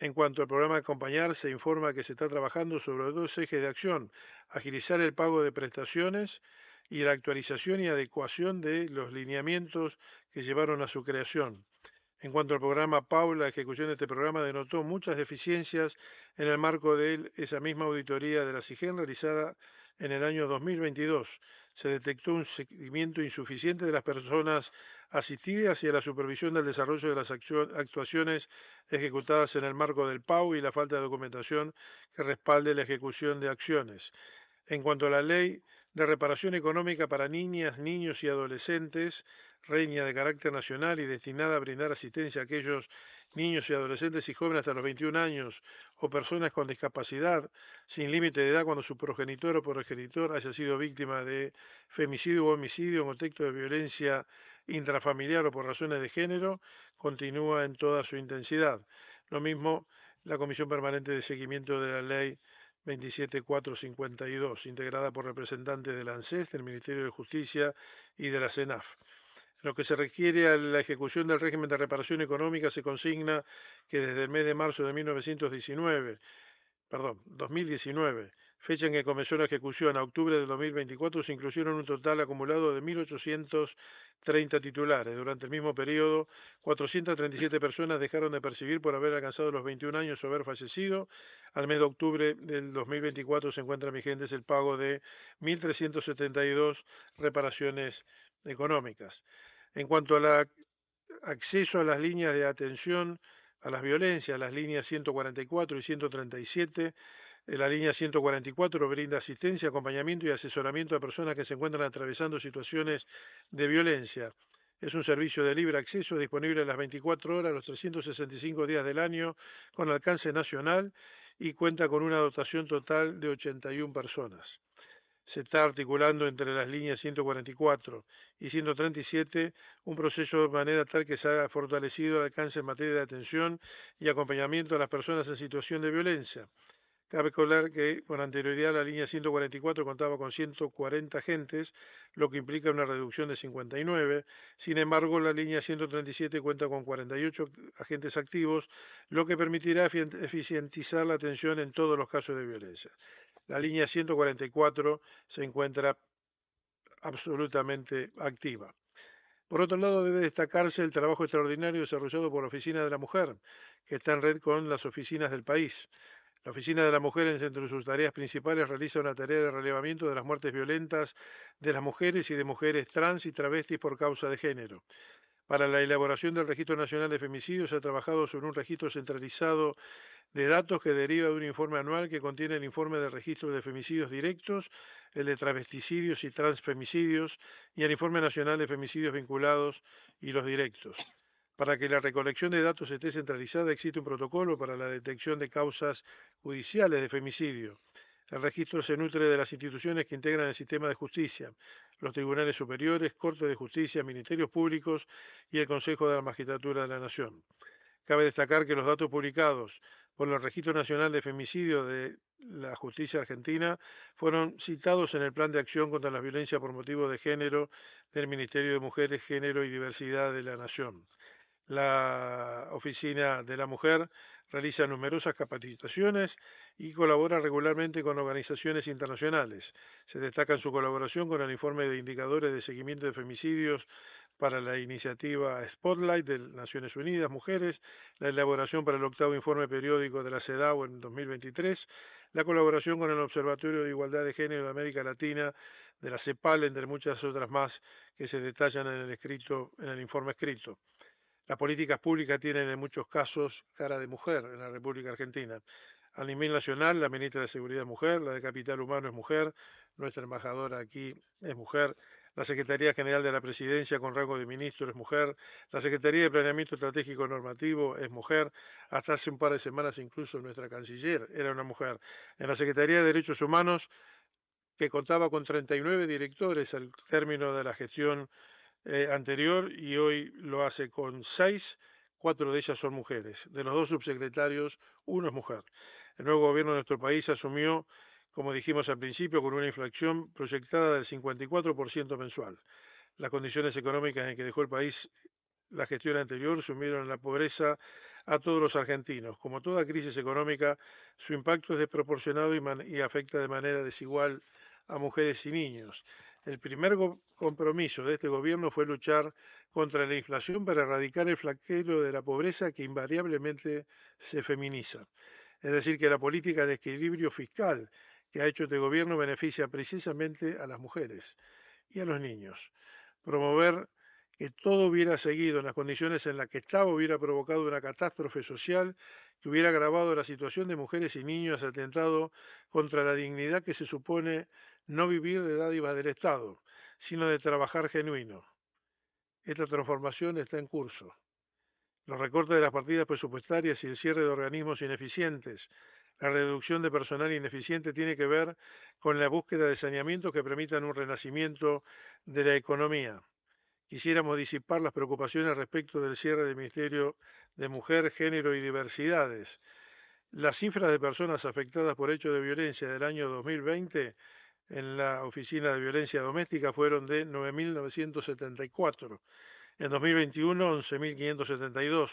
En cuanto al programa Acompañar, se informa que se está trabajando sobre dos ejes de acción, agilizar el pago de prestaciones y la actualización y adecuación de los lineamientos que llevaron a su creación. En cuanto al programa PAU, la ejecución de este programa denotó muchas deficiencias en el marco de esa misma auditoría de la CIGEN realizada en el año 2022. Se detectó un seguimiento insuficiente de las personas asistir hacia la supervisión del desarrollo de las actuaciones ejecutadas en el marco del PAU y la falta de documentación que respalde la ejecución de acciones. En cuanto a la ley de reparación económica para niñas, niños y adolescentes, reña de carácter nacional y destinada a brindar asistencia a aquellos niños y adolescentes y jóvenes hasta los 21 años o personas con discapacidad sin límite de edad cuando su progenitor o progenitor haya sido víctima de femicidio o homicidio en contexto de violencia intrafamiliar o por razones de género continúa en toda su intensidad. Lo mismo la Comisión Permanente de Seguimiento de la Ley 27452, integrada por representantes del ANSES, del Ministerio de Justicia y de la CENAF. En lo que se requiere a la ejecución del régimen de reparación económica, se consigna que desde el mes de marzo de 1919, perdón, 2019, fecha en que comenzó la ejecución a octubre del 2024, se incluyeron un total acumulado de 1.830 titulares. Durante el mismo periodo, 437 personas dejaron de percibir por haber alcanzado los 21 años o haber fallecido. Al mes de octubre del 2024 se encuentra vigentes el pago de 1.372 reparaciones económicas. En cuanto al acceso a las líneas de atención, a las violencias, las líneas 144 y 137 la línea 144 brinda asistencia, acompañamiento y asesoramiento a personas que se encuentran atravesando situaciones de violencia. Es un servicio de libre acceso disponible las 24 horas, los 365 días del año, con alcance nacional y cuenta con una dotación total de 81 personas. Se está articulando entre las líneas 144 y 137 un proceso de manera tal que se haya fortalecido el alcance en materia de atención y acompañamiento a las personas en situación de violencia. Cabe recordar que con anterioridad la línea 144 contaba con 140 agentes, lo que implica una reducción de 59. Sin embargo, la línea 137 cuenta con 48 agentes activos, lo que permitirá eficientizar la atención en todos los casos de violencia. La línea 144 se encuentra absolutamente activa. Por otro lado, debe destacarse el trabajo extraordinario desarrollado por la Oficina de la Mujer, que está en red con las oficinas del país. La Oficina de la Mujer, en de sus tareas principales, realiza una tarea de relevamiento de las muertes violentas de las mujeres y de mujeres trans y travestis por causa de género. Para la elaboración del Registro Nacional de Femicidios se ha trabajado sobre un registro centralizado de datos que deriva de un informe anual que contiene el informe del registro de femicidios directos, el de travesticidios y transfemicidios y el informe nacional de femicidios vinculados y los directos. Para que la recolección de datos esté centralizada existe un protocolo para la detección de causas judiciales de femicidio. El registro se nutre de las instituciones que integran el sistema de justicia, los tribunales superiores, cortes de justicia, ministerios públicos y el Consejo de la Magistratura de la Nación. Cabe destacar que los datos publicados por el Registro Nacional de Femicidio de la Justicia Argentina fueron citados en el Plan de Acción contra la Violencia por Motivo de Género del Ministerio de Mujeres, Género y Diversidad de la Nación. La Oficina de la Mujer realiza numerosas capacitaciones y colabora regularmente con organizaciones internacionales. Se destaca en su colaboración con el informe de indicadores de seguimiento de femicidios para la iniciativa Spotlight de Naciones Unidas Mujeres, la elaboración para el octavo informe periódico de la CEDAW en 2023, la colaboración con el Observatorio de Igualdad de Género de América Latina de la CEPAL, entre muchas otras más que se detallan en el, escrito, en el informe escrito. Las políticas públicas tienen en muchos casos cara de mujer en la República Argentina. A nivel nacional, la ministra de Seguridad es mujer, la de Capital Humano es mujer, nuestra embajadora aquí es mujer, la Secretaría General de la Presidencia con rango de ministro es mujer, la Secretaría de Planeamiento Estratégico Normativo es mujer, hasta hace un par de semanas incluso nuestra canciller era una mujer. En la Secretaría de Derechos Humanos, que contaba con 39 directores al término de la gestión eh, anterior y hoy lo hace con seis, cuatro de ellas son mujeres. De los dos subsecretarios, uno es mujer. El nuevo gobierno de nuestro país asumió, como dijimos al principio, con una inflación proyectada del 54% mensual. Las condiciones económicas en que dejó el país la gestión anterior sumieron en la pobreza a todos los argentinos. Como toda crisis económica, su impacto es desproporcionado y afecta de manera desigual a mujeres y niños. El primer compromiso de este gobierno fue luchar contra la inflación para erradicar el flaqueo de la pobreza que invariablemente se feminiza. Es decir, que la política de equilibrio fiscal que ha hecho este gobierno beneficia precisamente a las mujeres y a los niños. Promover que todo hubiera seguido en las condiciones en las que estaba hubiera provocado una catástrofe social que hubiera agravado la situación de mujeres y niños, atentado contra la dignidad que se supone no vivir de dádiva del Estado, sino de trabajar genuino. Esta transformación está en curso. Los recortes de las partidas presupuestarias y el cierre de organismos ineficientes, la reducción de personal ineficiente tiene que ver con la búsqueda de saneamientos que permitan un renacimiento de la economía. Quisiéramos disipar las preocupaciones respecto del cierre del Ministerio de Mujer, Género y Diversidades. Las cifras de personas afectadas por hechos de violencia del año 2020 en la Oficina de Violencia Doméstica fueron de 9.974, en 2021 11.572,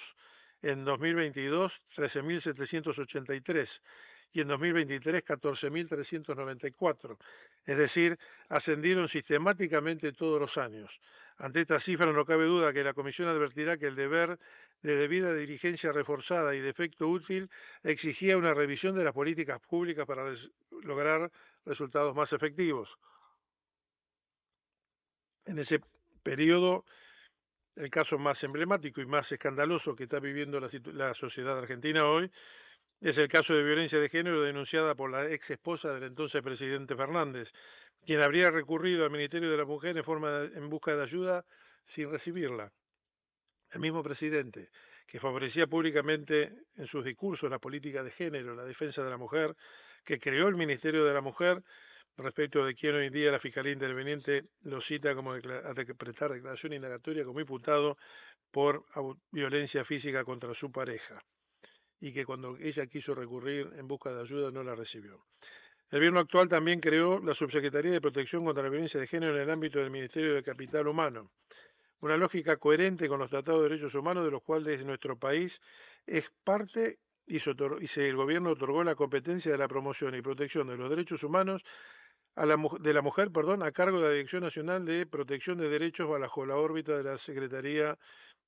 en 2022 13.783 y en 2023 14.394. Es decir, ascendieron sistemáticamente todos los años. Ante esta cifra no cabe duda que la Comisión advertirá que el deber de debida dirigencia reforzada y de efecto útil exigía una revisión de las políticas públicas para lograr resultados más efectivos. En ese periodo, el caso más emblemático y más escandaloso que está viviendo la, sociedad argentina hoy es el caso de violencia de género denunciada por la ex esposa del entonces presidente Fernández, quien habría recurrido al Ministerio de la Mujer en, en busca de ayuda sin recibirla. El mismo presidente, que favorecía públicamente en sus discursos la política de género, la defensa de la mujer que creó el Ministerio de la Mujer, respecto de quien hoy día la Fiscalía Interveniente lo cita como a prestar declaración indagatoria como imputado por violencia física contra su pareja y que cuando ella quiso recurrir en busca de ayuda no la recibió. El gobierno actual también creó la Subsecretaría de Protección contra la Violencia de Género en el ámbito del Ministerio de Capital Humano. Una lógica coherente con los tratados de derechos humanos de los cuales nuestro país es parte y el gobierno otorgó la competencia de la promoción y protección de los derechos humanos a de la mujer perdón, a cargo de la Dirección Nacional de Protección de Derechos bajo la órbita de la Secretaría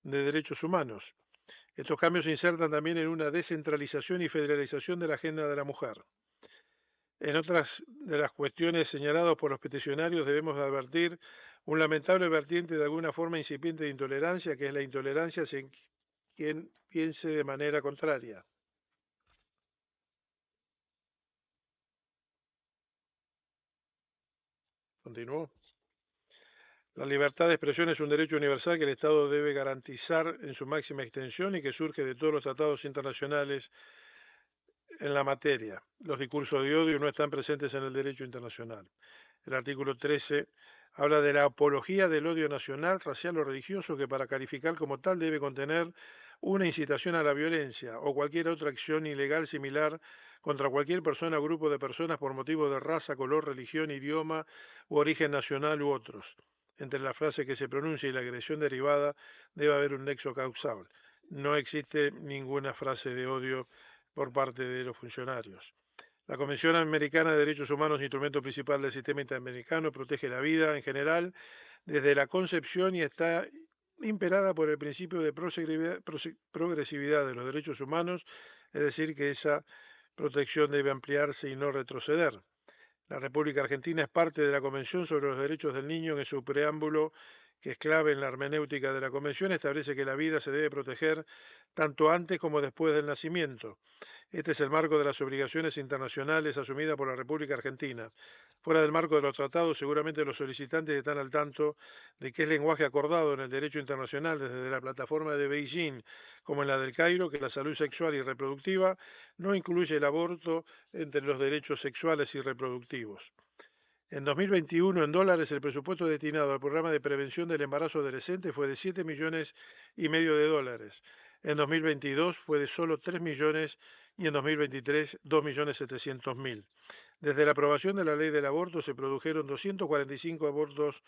de Derechos Humanos. Estos cambios se insertan también en una descentralización y federalización de la agenda de la mujer. En otras de las cuestiones señaladas por los peticionarios debemos advertir un lamentable vertiente de alguna forma incipiente de intolerancia, que es la intolerancia sin quien piense de manera contraria. Continuó. La libertad de expresión es un derecho universal que el Estado debe garantizar en su máxima extensión y que surge de todos los tratados internacionales en la materia. Los discursos de odio no están presentes en el derecho internacional. El artículo 13 habla de la apología del odio nacional, racial o religioso que para calificar como tal debe contener una incitación a la violencia o cualquier otra acción ilegal similar contra cualquier persona o grupo de personas por motivo de raza, color, religión, idioma u origen nacional u otros. Entre la frase que se pronuncia y la agresión derivada debe haber un nexo causal. No existe ninguna frase de odio por parte de los funcionarios. La Convención Americana de Derechos Humanos, instrumento principal del sistema interamericano, protege la vida en general desde la concepción y está imperada por el principio de progresividad de los derechos humanos, es decir, que esa protección debe ampliarse y no retroceder. La República Argentina es parte de la Convención sobre los Derechos del Niño en su preámbulo que es clave en la hermenéutica de la Convención, establece que la vida se debe proteger tanto antes como después del nacimiento. Este es el marco de las obligaciones internacionales asumidas por la República Argentina. Fuera del marco de los tratados, seguramente los solicitantes están al tanto de que es lenguaje acordado en el derecho internacional desde la plataforma de Beijing, como en la del Cairo, que la salud sexual y reproductiva no incluye el aborto entre los derechos sexuales y reproductivos. En 2021, en dólares, el presupuesto destinado al programa de prevención del embarazo adolescente fue de 7 millones y medio de dólares. En 2022 fue de solo 3 millones y en 2023 2 millones 700 mil. Desde la aprobación de la ley del aborto se produjeron 245 abortos,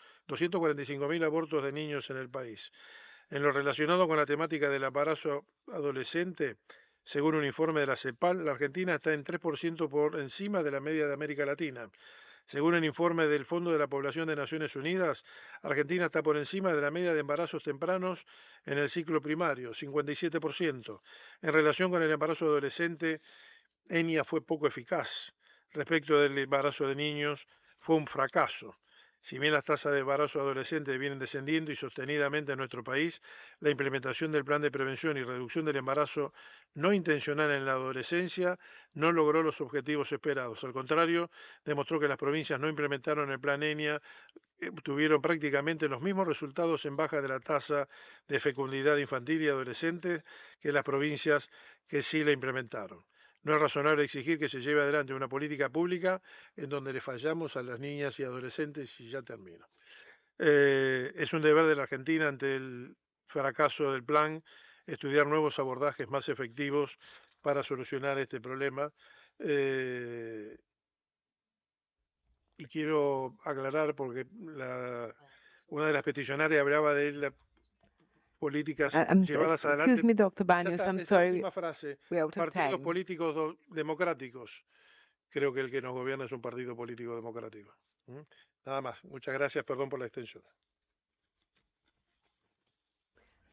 mil abortos de niños en el país. En lo relacionado con la temática del embarazo adolescente, según un informe de la CEPAL, la Argentina está en 3% por encima de la media de América Latina. Según el informe del Fondo de la Población de Naciones Unidas, Argentina está por encima de la media de embarazos tempranos en el ciclo primario, 57%. En relación con el embarazo adolescente, ENIA fue poco eficaz. Respecto del embarazo de niños, fue un fracaso. Si bien las tasas de embarazo adolescente vienen descendiendo y sostenidamente en nuestro país, la implementación del plan de prevención y reducción del embarazo no intencional en la adolescencia no logró los objetivos esperados. Al contrario, demostró que las provincias no implementaron el plan ENIA eh, tuvieron prácticamente los mismos resultados en baja de la tasa de fecundidad infantil y adolescente que las provincias que sí la implementaron. No es razonable exigir que se lleve adelante una política pública en donde le fallamos a las niñas y adolescentes y ya termino. Eh, es un deber de la Argentina ante el fracaso del plan estudiar nuevos abordajes más efectivos para solucionar este problema. Eh, y quiero aclarar porque una de las peticionarias hablaba de políticas I'm llevadas so, adelante. Excuse me, Dr. Banius, I'm sorry. Última frase, partidos políticos democráticos. Creo que el que nos gobierna es un partido político democrático. Nada más. Muchas gracias. Perdón por la extensión.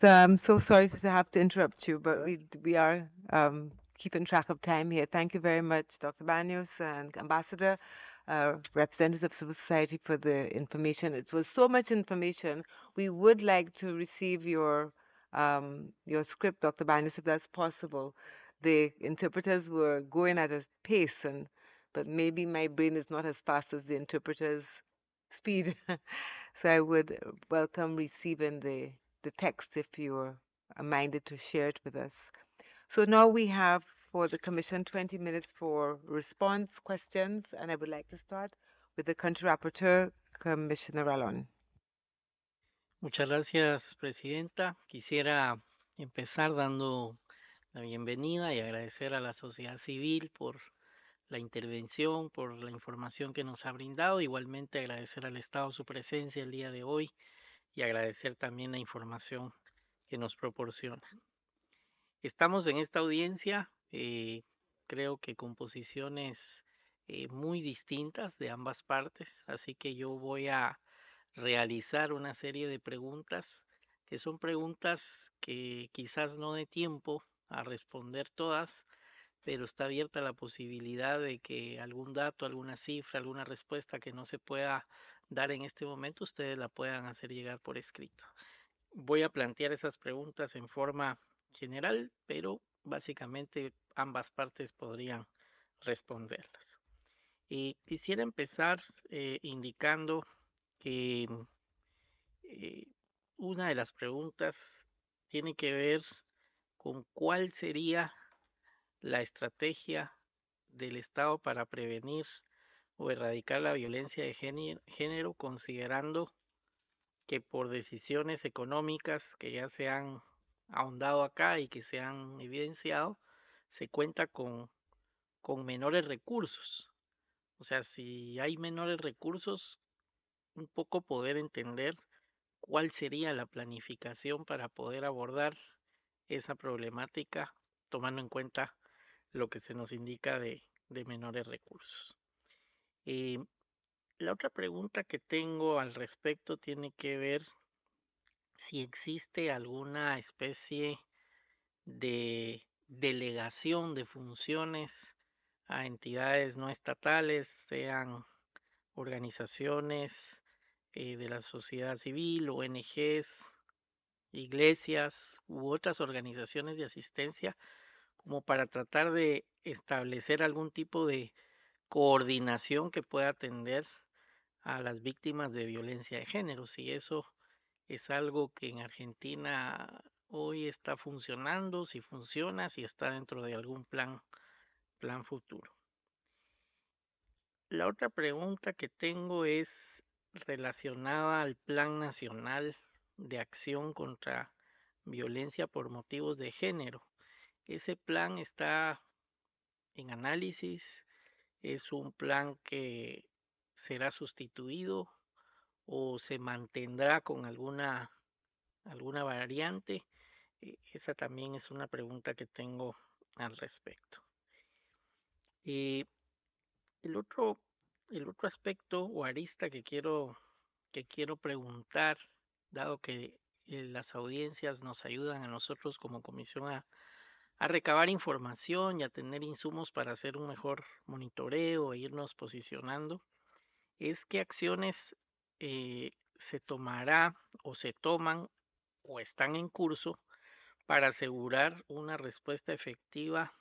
So I'm so sorry to have to interrupt you, but we, we are um, keeping track of time here. Thank you very much, Dr. Banius and Ambassador. uh, representatives of civil society for the information. It was so much information. We would like to receive your um, your script, Dr. Barnes, if that's possible. The interpreters were going at a pace, and but maybe my brain is not as fast as the interpreters' speed. so I would welcome receiving the the text if you're minded to share it with us. So now we have for the Commission, 20 minutes for response questions, and I would like to start with the Country Rapporteur, Commissioner Alon. Muchas gracias, Presidenta. Quisiera empezar dando la bienvenida y agradecer a la sociedad civil por la intervención, por la información que nos ha brindado. Igualmente agradecer al Estado su presencia el día de hoy y agradecer también la información que nos proporciona. Estamos en esta audiencia eh, creo que composiciones eh, muy distintas de ambas partes, así que yo voy a realizar una serie de preguntas que son preguntas que quizás no dé tiempo a responder todas, pero está abierta la posibilidad de que algún dato, alguna cifra, alguna respuesta que no se pueda dar en este momento, ustedes la puedan hacer llegar por escrito. Voy a plantear esas preguntas en forma general, pero básicamente ambas partes podrían responderlas. Y quisiera empezar eh, indicando que mm, eh, una de las preguntas tiene que ver con cuál sería la estrategia del Estado para prevenir o erradicar la violencia de género, considerando que por decisiones económicas que ya se han ahondado acá y que se han evidenciado, se cuenta con, con menores recursos. O sea, si hay menores recursos, un poco poder entender cuál sería la planificación para poder abordar esa problemática tomando en cuenta lo que se nos indica de, menores recursos. Em, la otra pregunta que tengo al respecto tiene que ver si existe alguna especie de delegación de funciones a entidades no estatales, sean organizaciones eh, de la sociedad civil, ONGs, iglesias u otras organizaciones de asistencia, como para tratar de establecer algún tipo de coordinación que pueda atender a las víctimas de violencia de género. Si eso es algo que en Argentina hoy está funcionando, si funciona, si está dentro de algún plan, plan futuro. La otra pregunta que tengo es relacionada al Plan Nacional de Acción contra Violencia por Motivos de Género. Ese plan está en análisis, es un plan que será sustituido o se mantendrá con alguna, alguna variante? Eh, esa también es una pregunta que tengo al respecto. Eh, el, otro, el otro aspecto o arista que quiero, que quiero preguntar, dado que eh, las audiencias nos ayudan a nosotros como comisión a, a, recabar información y a tener insumos para hacer un mejor monitoreo e irnos posicionando, es qué acciones eh, se tomará o se toman o están en curso para asegurar una respuesta efectiva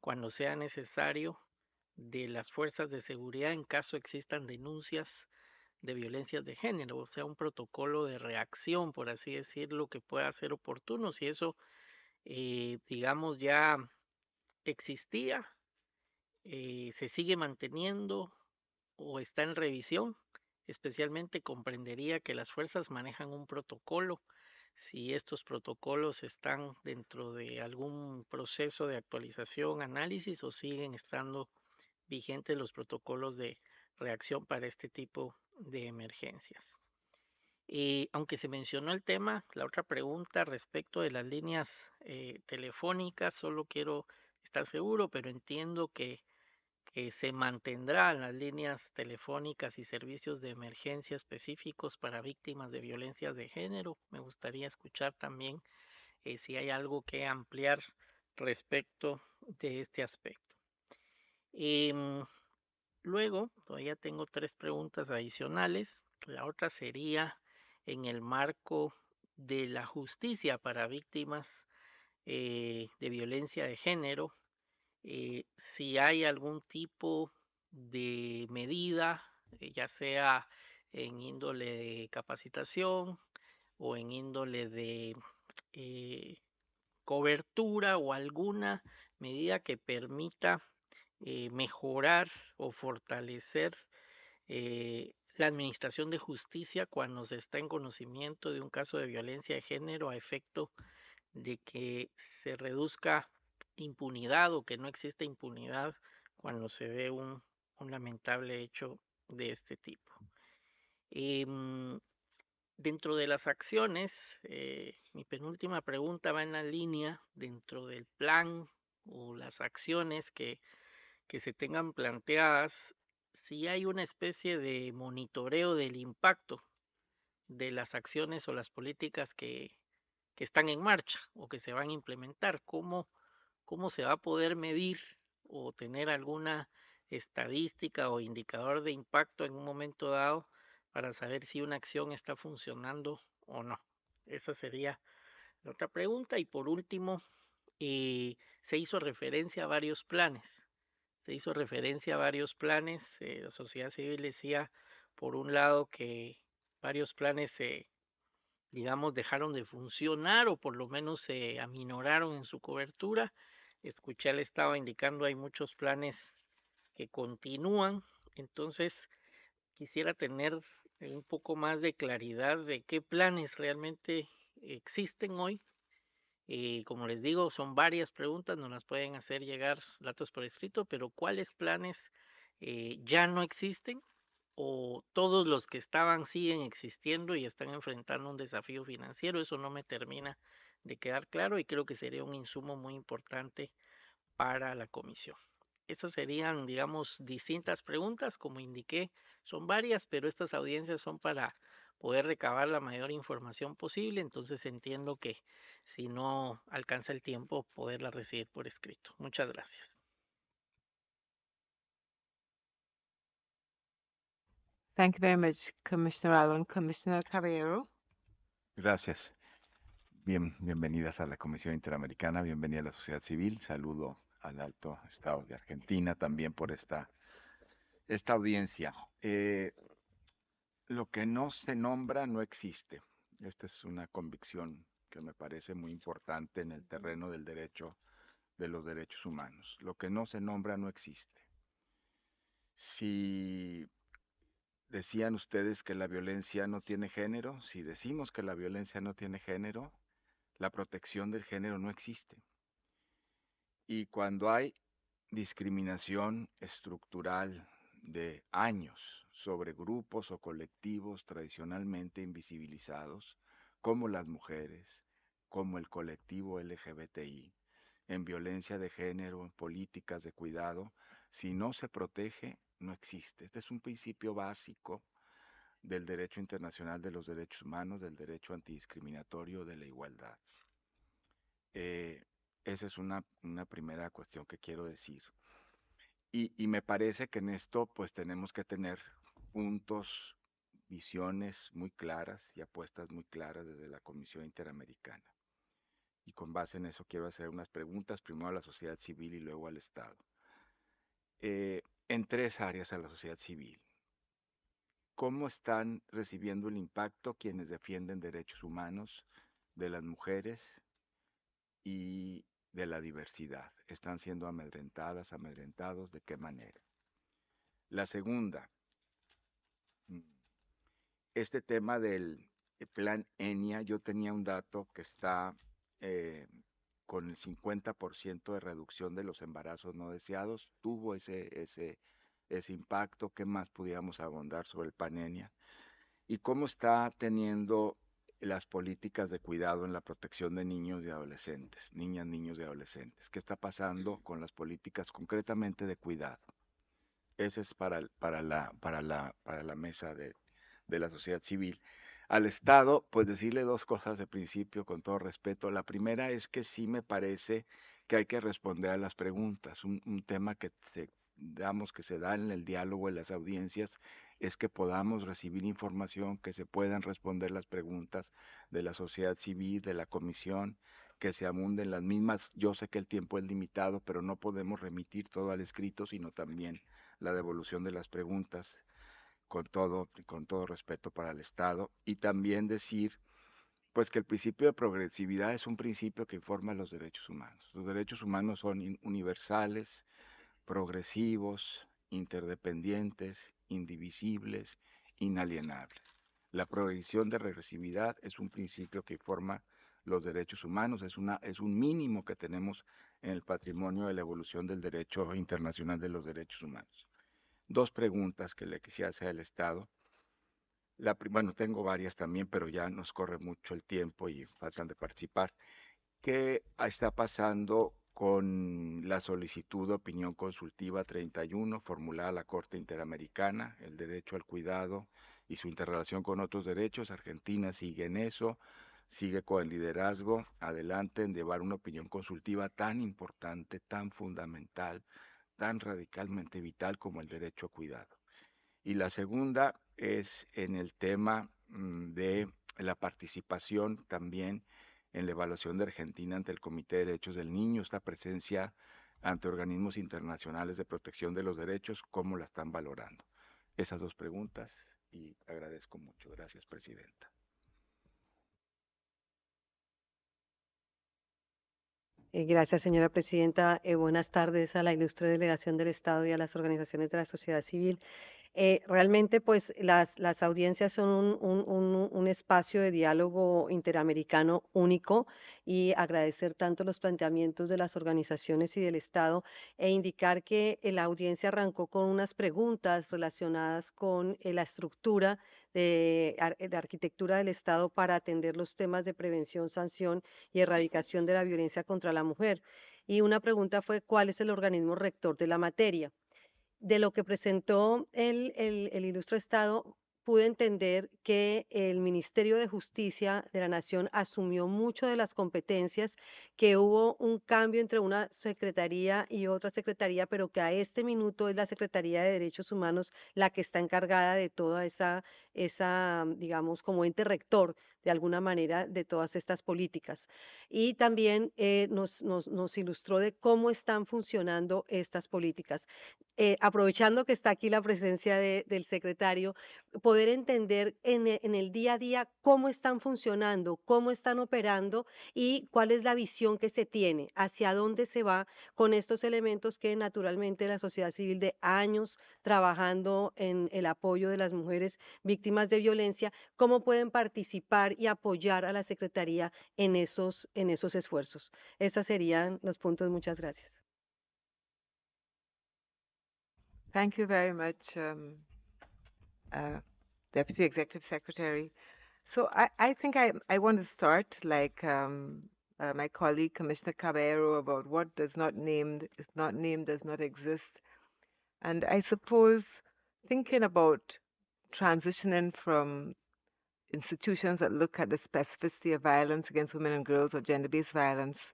cuando sea necesario de las fuerzas de seguridad en caso existan denuncias de violencias de género, o sea, un protocolo de reacción, por así decirlo, que pueda ser oportuno. Si eso, eh, digamos, ya existía, eh, se sigue manteniendo o está en revisión, Especialmente comprendería que las fuerzas manejan un protocolo. Si estos protocolos están dentro de algún proceso de actualización, análisis o siguen estando vigentes los protocolos de reacción para este tipo de emergencias. Y aunque se mencionó el tema, la otra pregunta respecto de las líneas eh, telefónicas, solo quiero estar seguro, pero entiendo que se mantendrán las líneas telefónicas y servicios de emergencia específicos para víctimas de violencias de género. Me gustaría escuchar también eh, si hay algo que ampliar respecto de este aspecto. Em, luego, todavía tengo tres preguntas adicionales. La otra sería en el marco de la justicia para víctimas eh, de violencia de género eh, si hay algún tipo de medida, eh, ya sea en índole de capacitación o en índole de eh, cobertura o alguna medida que permita mejorar o fortalecer la Administración de Justicia cuando se está en conocimiento de un caso de violencia de género a efecto de que se reduzca impunidad o que no existe impunidad cuando se dé un, lamentable hecho de este tipo. Em, dentro de las acciones, eh, mi penúltima pregunta va en la línea dentro del plan o las acciones que, se tengan planteadas, si hay una especie de monitoreo del impacto de las acciones o las políticas que, que están en marcha o que se van a implementar, cómo ¿cómo se va a poder medir o tener alguna estadística o indicador de impacto en un momento dado para saber si una acción está funcionando o no? Esa sería la otra pregunta. Y por último, eh, se hizo referencia a varios planes. Se hizo referencia a varios planes. Eh, la sociedad civil decía, por un lado, que varios planes digamos, dejaron de funcionar o por lo menos se aminoraron en su cobertura escuché le estaba indicando, hay muchos planes que continúan, entonces quisiera tener eh, un poco más de claridad de qué planes realmente existen hoy. Eh, como les digo, son varias preguntas, no las pueden hacer llegar datos por escrito, pero ¿cuáles planes eh, ya no existen o todos los que estaban siguen existiendo y están enfrentando un desafío financiero. Eso no me termina de quedar claro y creo que sería un insumo muy importante para la comisión. esas serían, digamos, distintas preguntas, como indiqué, son varias, pero estas audiencias son para poder recabar la mayor información posible, entonces entiendo que si no alcanza el tiempo, poderla recibir por escrito. Muchas gracias. Thank you very much, Commissioner Allen. Commissioner Caballero. Gracias bienvenidas a la Comisión Interamericana, bienvenida a la sociedad civil. Saludo al alto Estado de Argentina también por esta, esta audiencia. Eh, lo que no se nombra no existe. Esta es una convicción que me parece muy importante en el terreno del derecho, de los derechos humanos. Lo que no se nombra no existe. Si decían ustedes que la violencia no tiene género, si decimos que la violencia no tiene género, la protección del género no existe. Y cuando hay discriminación estructural de años sobre grupos o colectivos tradicionalmente invisibilizados, como las mujeres, como el colectivo LGBTI, en violencia de género, en políticas de cuidado, si no se protege, no existe. Este es un principio básico del derecho internacional de los derechos humanos, del derecho antidiscriminatorio, de la igualdad. Eh, esa es una, primera cuestión que quiero decir. Y, me parece que en esto pues tenemos que tener puntos, visiones muy claras y apuestas muy claras desde la Comisión Interamericana. Y con base en eso quiero hacer unas preguntas, primero a la sociedad civil y luego al Estado. Eh, en tres áreas a la sociedad civil cómo están recibiendo el impacto quienes defienden derechos humanos de las mujeres y de la diversidad. Están siendo amedrentadas, amedrentados, de qué manera. La segunda, mm, este tema del plan ENIA, yo tenía un dato que está eh, con el 50% de reducción de los embarazos no deseados, tuvo ese, ese ese impacto, qué más pudiéramos ahondar sobre el Panenia y cómo está teniendo las políticas de cuidado en la protección de niños y adolescentes, niñas, niños y adolescentes. ¿Qué está pasando con las políticas concretamente de cuidado? Ese es para, para, la, para, la, para la mesa de, la sociedad civil. Al Estado, pues decirle dos cosas de principio con todo respeto. La primera es que sí me parece que hay que responder a las preguntas, un, un tema que se damos que se da en el diálogo, en las audiencias, es que podamos recibir información, que se puedan responder las preguntas de la sociedad civil, de la comisión, que se abunden las mismas. Yo sé que el tiempo es limitado, pero no podemos remitir todo al escrito, sino también la devolución de las preguntas con todo, con todo respeto para el Estado. Y también decir, pues que el principio de progresividad es un principio que informa los derechos humanos. Los derechos humanos son universales, progresivos, interdependientes, indivisibles, inalienables. La progresión de regresividad es un principio que forma los derechos humanos, es, una, es un mínimo que tenemos en el patrimonio de la evolución del derecho internacional de los derechos humanos. Dos preguntas que le quisiera hacer al Estado. La, bueno, tengo varias también, pero ya nos corre mucho el tiempo y faltan de participar. ¿Qué está pasando con la solicitud de opinión consultiva 31 formulada a la Corte Interamericana, el derecho al cuidado y su interrelación con otros derechos. Argentina sigue en eso, sigue con el liderazgo, adelante en llevar una opinión consultiva tan importante, tan fundamental, tan radicalmente vital como el derecho a cuidado. Y la segunda es en el tema mm, de la participación también en la evaluación de Argentina ante el Comité de Derechos del Niño, esta presencia ante organismos internacionales de protección de los derechos, cómo la están valorando. Esas dos preguntas y agradezco mucho. Gracias, Presidenta. Eh, gracias, señora presidenta. Eh, buenas tardes a la ilustre delegación del Estado y a las organizaciones de la sociedad civil. Eh, realmente, pues las, audiencias son un, espacio de diálogo interamericano único y agradecer tanto los planteamientos de las organizaciones y del Estado e indicar que eh, la audiencia arrancó con unas preguntas relacionadas con eh, la estructura de, de, arquitectura del Estado para atender los temas de prevención, sanción y erradicación de la violencia contra la mujer. Y una pregunta fue, ¿cuál es el organismo rector de la materia? de lo que presentó el, el, ilustre Estado, pude entender que el Ministerio de Justicia de la Nación asumió mucho de las competencias, que hubo un cambio entre una secretaría y otra secretaría, pero que a este minuto es la Secretaría de Derechos Humanos la que está encargada de toda esa, esa digamos, como ente rector de alguna manera de todas estas políticas. Y también eh, nos, ilustró de cómo están funcionando estas políticas. Eh, aprovechando que está aquí la presencia del secretario, poder entender en el día a día cómo están funcionando, cómo están operando y cuál es la visión que se tiene, hacia dónde se va con estos elementos que naturalmente la sociedad civil de años trabajando en el apoyo de las mujeres víctimas de violencia, cómo pueden participar colaborar y apoyar a la Secretaría en esos, en esos esfuerzos. serían los puntos. Muchas gracias. Thank you very much, um, uh, Deputy Executive Secretary. So I, I think I, I want to start like um, uh, my colleague Commissioner Caballero about what does not named is not named does not exist, and I suppose thinking about transitioning from institutions that look at the specificity of violence against women and girls or gender based violence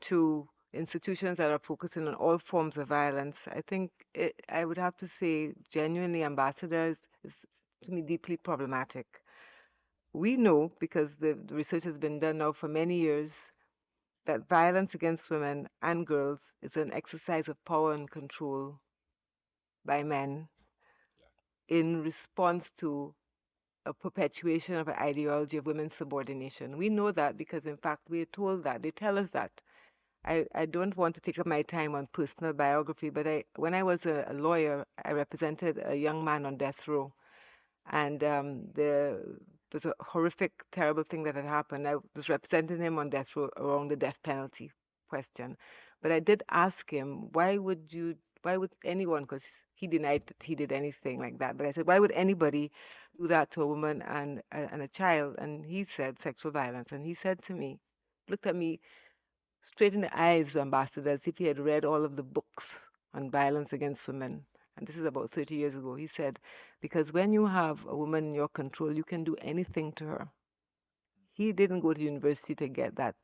to institutions that are focusing on all forms of violence. I think it, I would have to say, genuinely, ambassadors is, to me deeply problematic. We know, because the, the research has been done now for many years, that violence against women and girls is an exercise of power and control by men in response to a perpetuation of an ideology of women's subordination. We know that because, in fact, we are told that. They tell us that. I, I don't want to take up my time on personal biography, but I, when I was a, a lawyer, I represented a young man on death row. And um, there was a horrific, terrible thing that had happened. I was representing him on death row around the death penalty question. But I did ask him, why would you, why would anyone, because he denied that he did anything like that. But I said, why would anybody do that to a woman and and a child? And he said sexual violence. And he said to me, looked at me straight in the eyes, Ambassador, as if he had read all of the books on violence against women. And this is about 30 years ago. He said, because when you have a woman in your control, you can do anything to her. He didn't go to university to get that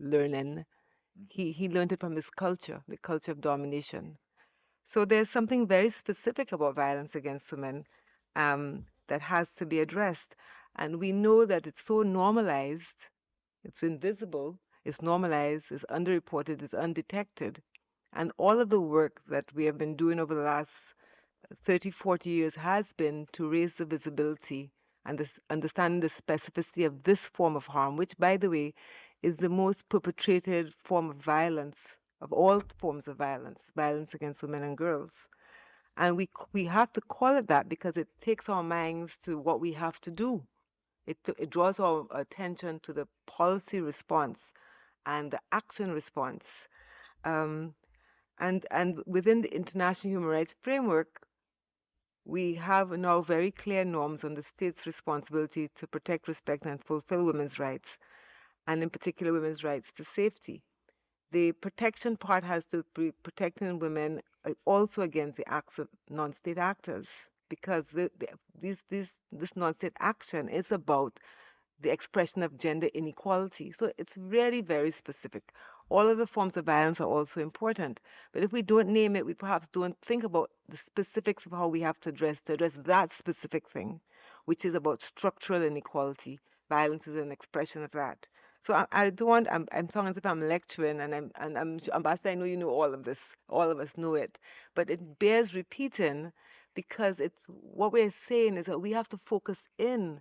learning. Mm-hmm. He, he learned it from his culture, the culture of domination. So there's something very specific about violence against women um, that has to be addressed. And we know that it's so normalized, it's invisible, it's normalized, it's underreported, it's undetected. And all of the work that we have been doing over the last 30, 40 years has been to raise the visibility and this, understanding the specificity of this form of harm, which, by the way, is the most perpetrated form of violence of all forms of violence, violence against women and girls. And we, we have to call it that because it takes our minds to what we have to do. It, it draws our attention to the policy response and the action response. Um, and, and within the international human rights framework, we have now very clear norms on the state's responsibility to protect, respect, and fulfill women's rights, and in particular, women's rights to safety the protection part has to be protecting women uh, also against the acts of non-state actors because the, the, this, this, this non-state action is about the expression of gender inequality. So it's really very specific. All of the forms of violence are also important. But if we don't name it, we perhaps don't think about the specifics of how we have to address to address that specific thing, which is about structural inequality. Violence is an expression of that. So I, I don't want, I'm, I'm talking as if I'm lecturing and I'm, and I'm, i Ambassador, I know you know all of this, all of us know it, but it bears repeating because it's what we're saying is that we have to focus in.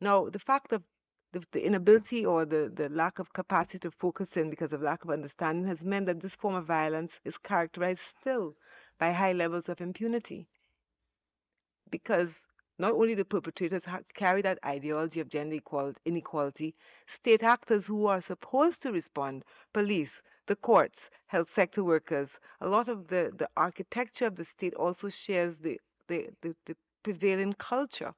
Now, the fact of the, the inability or the, the lack of capacity to focus in because of lack of understanding has meant that this form of violence is characterized still by high levels of impunity because not only the perpetrators carry that ideology of gender inequality, state actors who are supposed to respond, police, the courts, health sector workers, a lot of the, the architecture of the state also shares the, the, the, the prevailing culture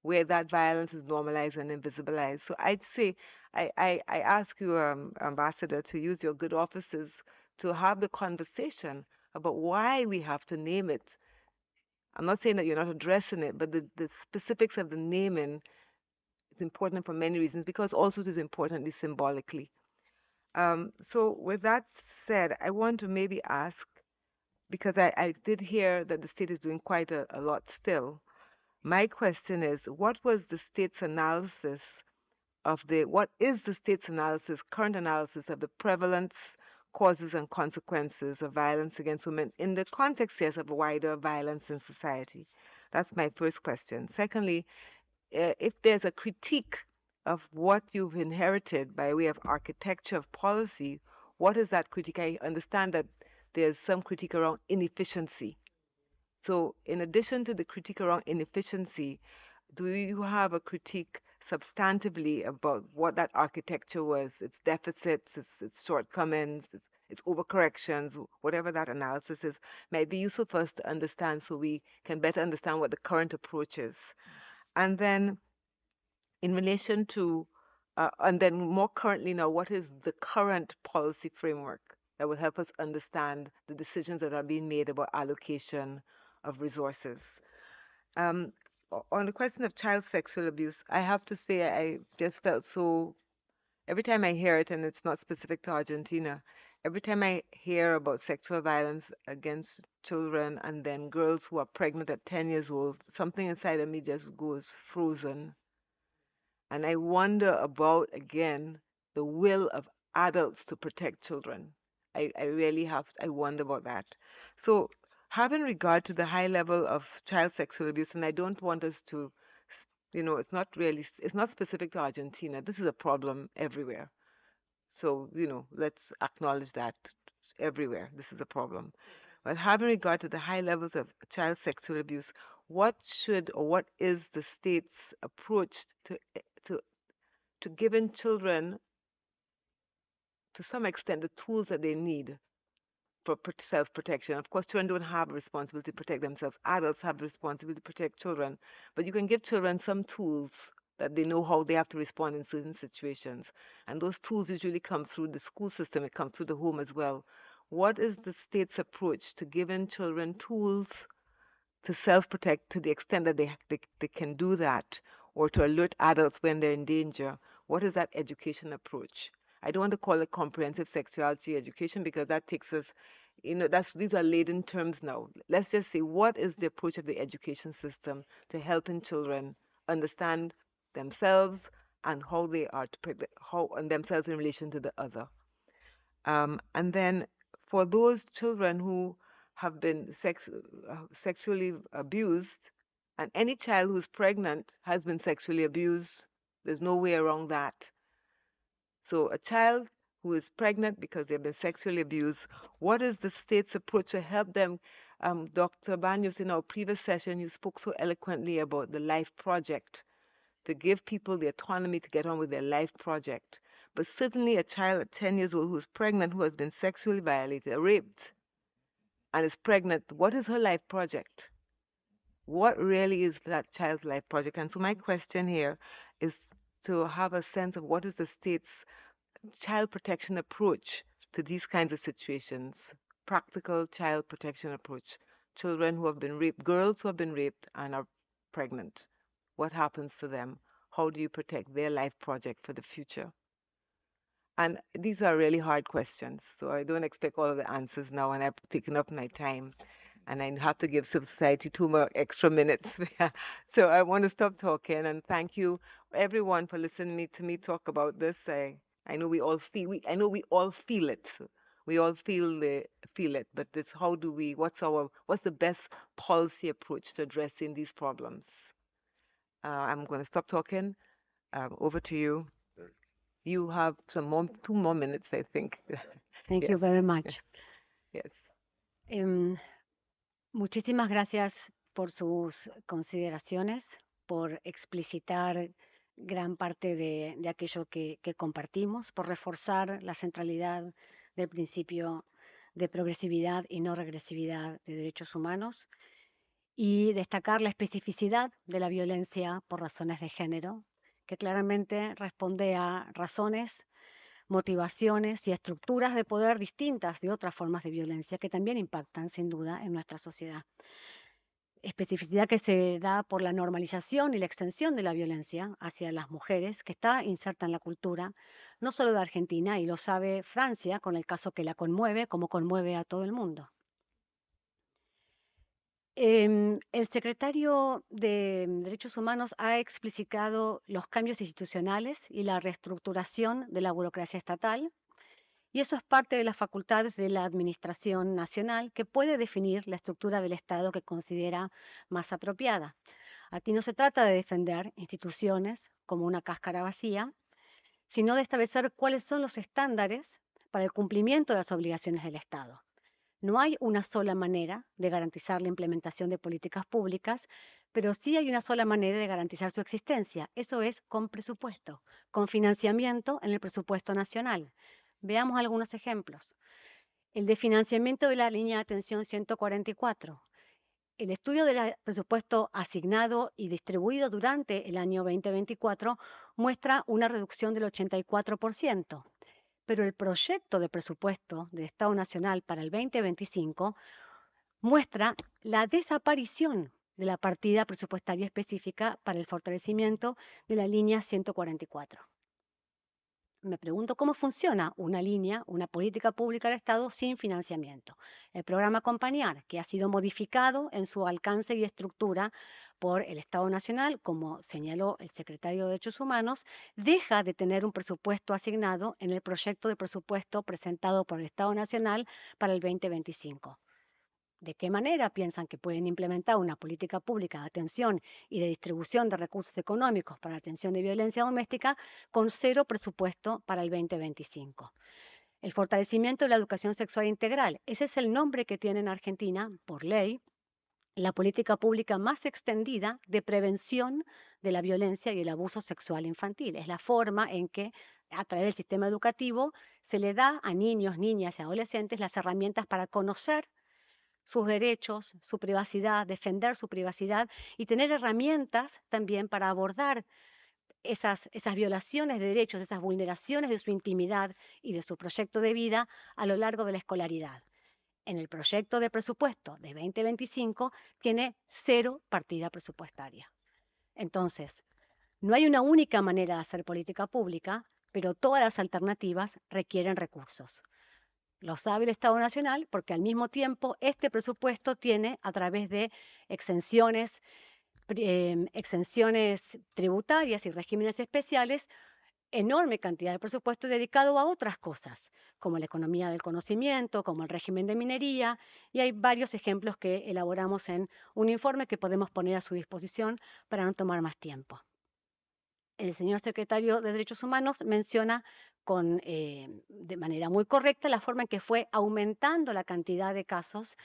where that violence is normalized and invisibilized. So I'd say I, I, I ask you, um, Ambassador, to use your good offices to have the conversation about why we have to name it I'm not saying that you're not addressing it, but the, the specifics of the naming is important for many reasons because also it is importantly symbolically. Um, so with that said, I want to maybe ask, because I, I did hear that the state is doing quite a, a lot still. My question is, what was the state's analysis of the, what is the state's analysis, current analysis of the prevalence causes and consequences of violence against women in the context, yes, of wider violence in society? That's my first question. Secondly, eh, if there's a critique of what you've inherited by way of architecture of policy, what is that critique? I understand that there's some critique around inefficiency. So, in addition to the critique around inefficiency, do you have a critique substantively about what that architecture was, its deficits, its, its shortcomings, its, its overcorrections, whatever that analysis is, might be useful for us to understand so we can better understand what the current approach is. And then in relation to, uh, and then more currently now, what is the current policy framework that will help us understand the decisions that are being made about allocation of resources? Um, on the question of child sexual abuse, I have to say I just felt so. Every time I hear it, and it's not specific to Argentina, every time I hear about sexual violence against children and then girls who are pregnant at 10 years old, something inside of me just goes frozen. And I wonder about, again, the will of adults to protect children. I, I really have, I wonder about that. So Having regard to the high level of child sexual abuse, and I don't want us to, you know, it's not really, it's not specific to Argentina. This is a problem everywhere. So, you know, let's acknowledge that everywhere. This is a problem. But having regard to the high levels of child sexual abuse, what should or what is the state's approach to eh, to to giving children to some extent the tools that they need for self-protection. Of course, children don't have the responsibility to protect themselves. Adults have the responsibility to protect children. But you can give children some tools that they know how they have to respond in certain situations. And those tools usually come through the school system. It comes through the home as well. What is the state's approach to giving children tools to self-protect to the extent that they, they, they can do that or to alert adults when they're in danger? What is that education approach? I don't want to call it comprehensive sexuality education because that takes us, you know, that's these are laden terms now. Let's just say what is the approach of the education system to helping children understand themselves and how they are to, how and themselves in relation to the other. Um, and then for those children who have been sex, uh, sexually abused, and any child who's pregnant has been sexually abused. There's no way around that. So, a child who is pregnant because they've been sexually abused, what is the state's approach to help them? Um, Dr. Banyos, in our previous session, you spoke so eloquently about the life project to give people the autonomy to get on with their life project. But certainly, a child at 10 years old who's pregnant, who has been sexually violated, raped, and is pregnant, what is her life project? What really is that child's life project? And so, my question here is to have a sense of what is the state's child protection approach to these kinds of situations, practical child protection approach. Children who have been raped, girls who have been raped and are pregnant, what happens to them? How do you protect their life project for the future? And these are really hard questions, so I don't expect all of the answers now, and I've taken up my time and I have to give society two more extra minutes. so I want to stop talking and thank you everyone for listening to me talk about this. I, I know we all feel we I know we all feel it. We all feel the feel it, but it's how do we what's our what's the best policy approach to addressing these problems? Uh, I'm going to stop talking. Um, over to you. You have some more, two more minutes, I think. Thank yes. you very much. Yes. Um, Muchísimas gracias por sus consideraciones, por explicitar gran parte de, aquello que, compartimos, por reforzar la centralidad del principio de progresividad y no regresividad de derechos humanos y destacar la especificidad de la violencia por razones de género, que claramente responde a razones motivaciones y estructuras de poder distintas de otras formas de violencia que también impactan sin duda en nuestra sociedad. Especificidad que se da por la normalización y la extensión de la violencia hacia las mujeres que está inserta en la cultura, no solo de Argentina, y lo sabe Francia con el caso que la conmueve, como conmueve a todo el mundo. Em, el secretario de Derechos Humanos ha explicado los cambios institucionales y la reestructuración de la burocracia estatal, y eso es parte de las facultades de la Administración Nacional, que puede definir la estructura del Estado que considera más apropiada. Aquí no se trata de defender instituciones como una cáscara vacía, sino de establecer cuáles son los estándares para el cumplimiento de las obligaciones del Estado. No hay una sola manera de garantizar la implementación de políticas públicas, pero sí hay una sola manera de garantizar su existencia. Eso es con presupuesto, con financiamiento en el presupuesto nacional. Veamos algunos ejemplos. El de financiamiento de la línea de atención 144. El estudio del presupuesto asignado y distribuido durante el año 2024 muestra una reducción del 84% pero el proyecto de presupuesto del Estado Nacional para el 2025 muestra la desaparición de la partida presupuestaria específica para el fortalecimiento de la línea 144. Me pregunto cómo funciona una línea, una política pública del Estado sin financiamiento. El programa Acompañar, que ha sido modificado en su alcance y estructura por el Estado Nacional, como señaló el secretario de Derechos Humanos, deja de tener un presupuesto asignado en el proyecto de presupuesto presentado por el Estado Nacional para el 2025. ¿De qué manera piensan que pueden implementar una política pública de atención y de distribución de recursos económicos para la atención de violencia doméstica con cero presupuesto para el 2025? El fortalecimiento de la educación sexual integral, ese es el nombre que tiene en Argentina, por ley, la política pública más extendida de prevención de la violencia y el abuso sexual infantil. Es la forma en que a través del sistema educativo se le da a niños, niñas y adolescentes las herramientas para conocer sus derechos, su privacidad, defender su privacidad y tener herramientas también para abordar esas, violaciones de derechos, esas vulneraciones de su intimidad y de su proyecto de vida a lo largo de la escolaridad en el proyecto de presupuesto de 2025 tiene cero partida presupuestaria. Entonces, no hay una única manera de hacer política pública, pero todas las alternativas requieren recursos. Lo sabe el Estado Nacional porque al mismo tiempo este presupuesto tiene, a través de exenciones, em, tributarias y regímenes especiales, enorme cantidad de presupuesto dedicado a otras cosas, como la economía del conocimiento, como el régimen de minería, y hay varios ejemplos que elaboramos en un informe que podemos poner a su disposición para no tomar más tiempo. El señor secretario de Derechos Humanos menciona con, eh, de manera muy correcta la forma en que fue aumentando la cantidad de casos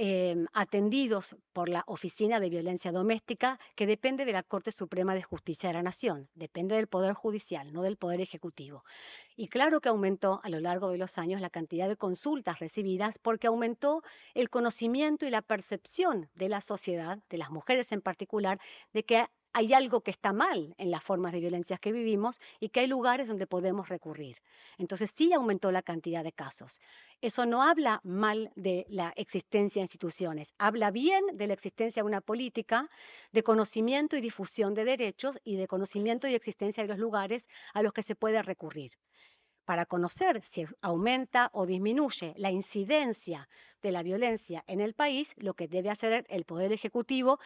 Em, atendidos por la Oficina de Violencia Doméstica, que depende de la Corte Suprema de Justicia de la Nación, depende del Poder Judicial, no del Poder Ejecutivo. Y claro que aumentó a lo largo de los años la cantidad de consultas recibidas porque aumentó el conocimiento y la percepción de la sociedad, de las mujeres en particular, de que hay algo que está mal en las formas de violencia que vivimos y que hay lugares donde podemos recurrir. Entonces sí aumentó la cantidad de casos. Eso no habla mal de la existencia de instituciones, habla bien de la existencia de una política de conocimiento y difusión de derechos y de conocimiento y existencia de los lugares a los que se puede recurrir. Para conocer si aumenta o disminuye la incidencia de la violencia en el país, lo que debe hacer el Poder Ejecutivo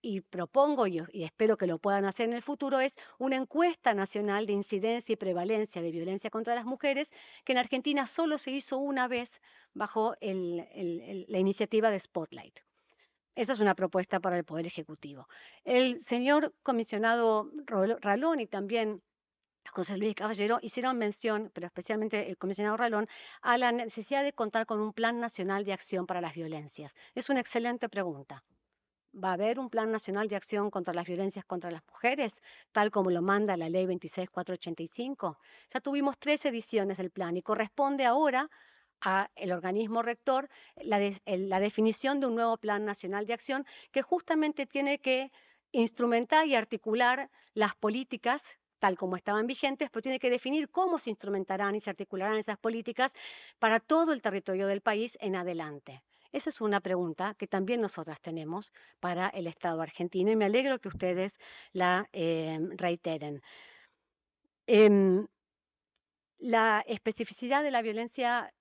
y propongo y, espero que lo puedan hacer en el futuro es una encuesta nacional de incidencia y prevalencia de violencia contra las mujeres que en Argentina solo se hizo una vez bajo la iniciativa de Spotlight. Esa es una propuesta para el Poder Ejecutivo. El señor comisionado Ralón y también José Luis Caballero hicieron mención, pero especialmente el comisionado Ralón, a la necesidad de contar con un plan nacional de acción para las violencias. Es una excelente pregunta va a haber un Plan Nacional de Acción contra las Violencias contra las Mujeres, tal como lo manda la Ley 26485. Ya tuvimos tres ediciones del plan y corresponde ahora al organismo rector la, la definición de un nuevo Plan Nacional de Acción que justamente tiene que instrumentar y articular las políticas tal como estaban vigentes, pero tiene que definir cómo se instrumentarán y se articularán esas políticas para todo el territorio del país en adelante. Esa es una pregunta que también nosotras tenemos para el Estado argentino y me alegro que ustedes la eh, reiteren. Em, la especificidad de la violencia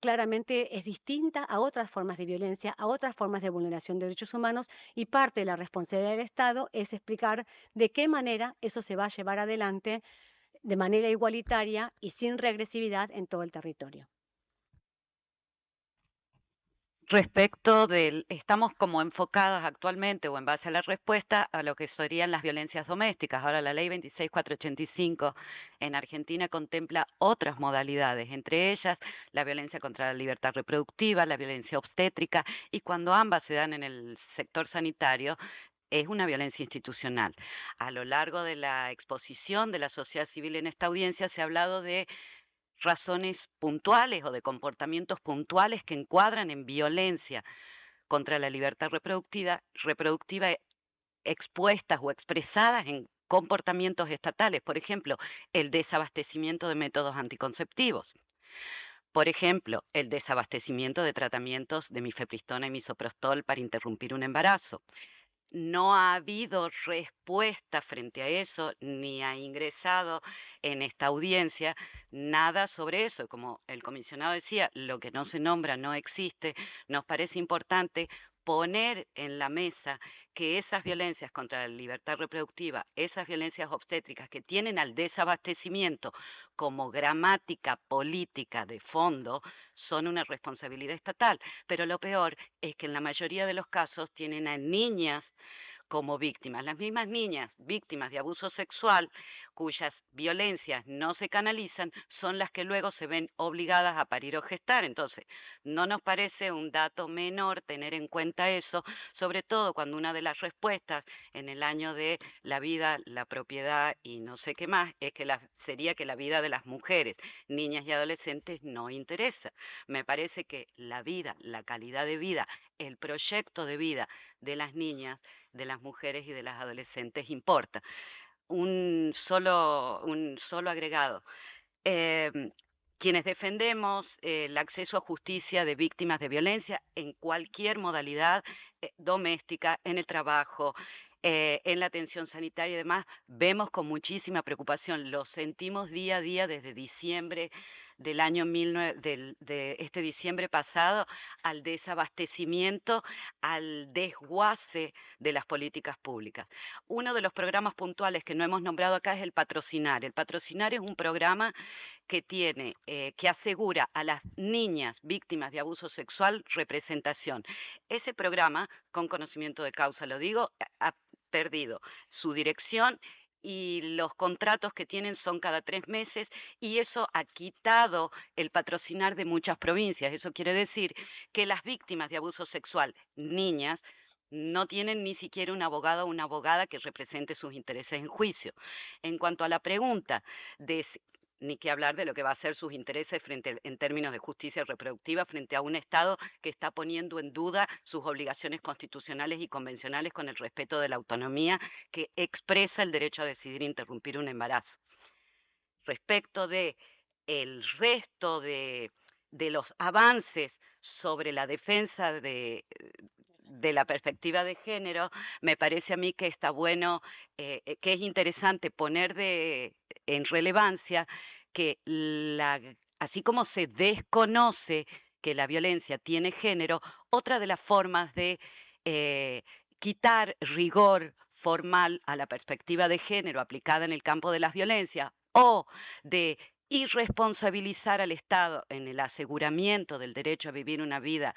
claramente es distinta a otras formas de violencia, a otras formas de vulneración de derechos humanos y parte de la responsabilidad del Estado es explicar de qué manera eso se va a llevar adelante de manera igualitaria y sin regresividad en todo el territorio respecto del, estamos como enfocadas actualmente o en base a la respuesta a lo que serían las violencias domésticas. Ahora la ley 26485 en Argentina contempla otras modalidades, entre ellas la violencia contra la libertad reproductiva, la violencia obstétrica y cuando ambas se dan en el sector sanitario, es una violencia institucional. A lo largo de la exposición de la sociedad civil en esta audiencia se ha hablado de razones puntuales o de comportamientos puntuales que encuadran en violencia contra la libertad reproductiva, reproductiva expuestas o expresadas en comportamientos estatales, por ejemplo, el desabastecimiento de métodos anticonceptivos. Por ejemplo, el desabastecimiento de tratamientos de mifepristona y misoprostol para interrumpir un embarazo, no ha habido respuesta frente a eso, ni ha ingresado en esta audiencia nada sobre eso. Como el comisionado decía, lo que no se nombra no existe, nos parece importante poner en la mesa que esas violencias contra la libertad reproductiva, esas violencias obstétricas que tienen al desabastecimiento como gramática política de fondo, son una responsabilidad estatal. Pero lo peor es que en la mayoría de los casos tienen a niñas como víctimas. Las mismas niñas víctimas de abuso sexual, cuyas violencias no se canalizan, son las que luego se ven obligadas a parir o gestar. Entonces, no nos parece un dato menor tener en cuenta eso, sobre todo cuando una de las respuestas en el año de la vida, la propiedad y no sé qué más, es que sería que la vida de las mujeres, niñas y adolescentes no interesa. Me parece que la vida, la calidad de vida, el proyecto de vida de las niñas, de las mujeres y de las adolescentes importa. Un solo, un solo agregado. Eh, quienes defendemos eh, el acceso a justicia de víctimas de violencia en cualquier modalidad eh, doméstica, en el trabajo, en la atención sanitaria y demás, vemos con muchísima preocupación, lo sentimos día a día desde diciembre del año de este diciembre pasado al desabastecimiento, al desguace de las políticas públicas. Uno de los programas puntuales que no hemos nombrado acá es el patrocinar. El patrocinar es un programa que tiene, eh, que asegura a las niñas víctimas de abuso sexual representación. Ese programa, con conocimiento de causa lo digo, ha perdido su dirección y los contratos que tienen son cada tres meses y eso ha quitado el patrocinar de muchas provincias. Eso quiere decir que las víctimas de abuso sexual, niñas, no tienen ni siquiera un abogado o una abogada que represente sus intereses en juicio. En cuanto a la pregunta de ni que hablar de lo que va a ser sus intereses en términos de justicia reproductiva frente a un Estado que está poniendo en duda sus obligaciones constitucionales y convencionales con el respeto de la autonomía que expresa el derecho a decidir interrumpir un embarazo. Respecto de el resto de, los avances sobre la defensa de, la perspectiva de género, me parece a mí que está bueno, eh, eh, que es interesante poner de, en relevancia que la, así como se desconoce que la violencia tiene género, otra de las formas de eh, quitar rigor formal a la perspectiva de género aplicada en el campo de las violencias o de irresponsabilizar al Estado en el aseguramiento del derecho a vivir una vida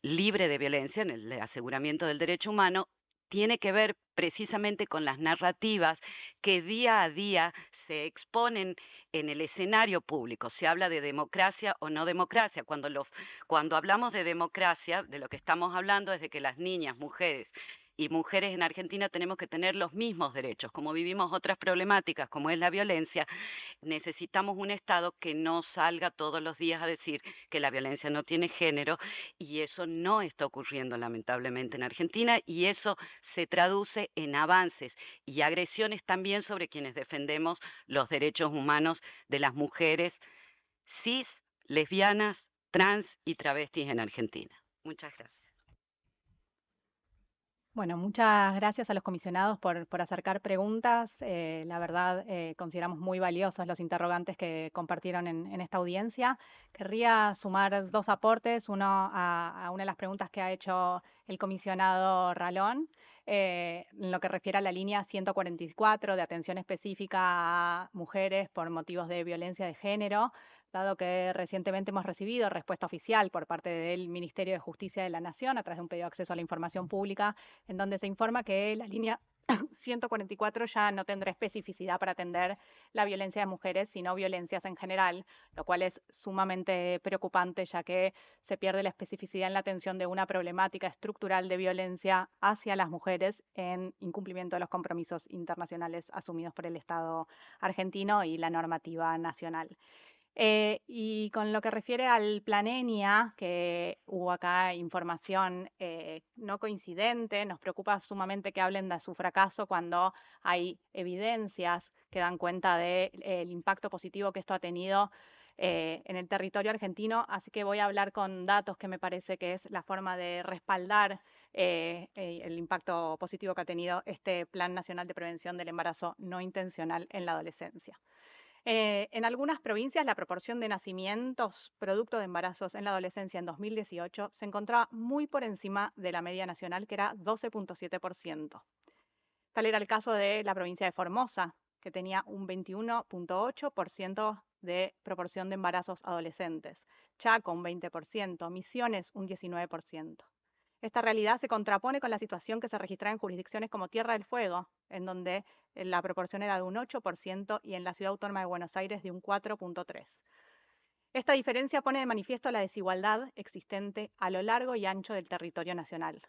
libre de violencia, en el aseguramiento del derecho humano, tiene que ver precisamente con las narrativas que día a día se exponen en el escenario público. Se habla de democracia o no democracia. Cuando, los, cuando hablamos de democracia, de lo que estamos hablando es de que las niñas, mujeres y mujeres en Argentina tenemos que tener los mismos derechos. Como vivimos otras problemáticas, como es la violencia, necesitamos un Estado que no salga todos los días a decir que la violencia no tiene género y eso no está ocurriendo lamentablemente en Argentina y eso se traduce en avances y agresiones también sobre quienes defendemos los derechos humanos de las mujeres cis, lesbianas, trans y travestis en Argentina. Muchas gracias. Bueno, muchas gracias a los comisionados por, acercar preguntas. Eh, la verdad, eh, consideramos muy valiosos los interrogantes que compartieron en, esta audiencia. Querría sumar dos aportes, uno a, una de las preguntas que ha hecho el comisionado Ralón, eh, en lo que refiere a la línea 144 de atención específica a mujeres por motivos de violencia de género dado que recientemente hemos recibido respuesta oficial por parte del Ministerio de Justicia de la Nación a través de un pedido de acceso a la información pública, en donde se informa que la línea 144 ya no tendrá especificidad para atender la violencia de mujeres, sino violencias en general, lo cual es sumamente preocupante ya que se pierde la especificidad en la atención de una problemática estructural de violencia hacia las mujeres en incumplimiento de los compromisos internacionales asumidos por el Estado argentino y la normativa nacional. Eh, y con lo que refiere al plan ENIA, que hubo acá información eh, no coincidente, nos preocupa sumamente que hablen de su fracaso cuando hay evidencias que dan cuenta del impacto positivo que esto ha tenido eh, en el territorio argentino. Así que voy a hablar con datos que me parece que es la forma de respaldar el impacto positivo que ha tenido este Plan Nacional de Prevención del Embarazo No Intencional en la Adolescencia. Eh, en algunas provincias la proporción de nacimientos producto de embarazos en la adolescencia en 2018 se encontraba muy por encima de la media nacional, que era 12.7%. Tal era el caso de la provincia de Formosa, que tenía un 21.8% de proporción de embarazos adolescentes, Chaco un 20%, Misiones un 19%. Esta realidad se contrapone con la situación que se registra en jurisdicciones como Tierra del Fuego, en donde eh, la proporción era de un 8% y en la Ciudad Autónoma de Buenos Aires de un 4.3%. Esta diferencia pone de manifiesto la desigualdad existente a lo largo y ancho del territorio nacional.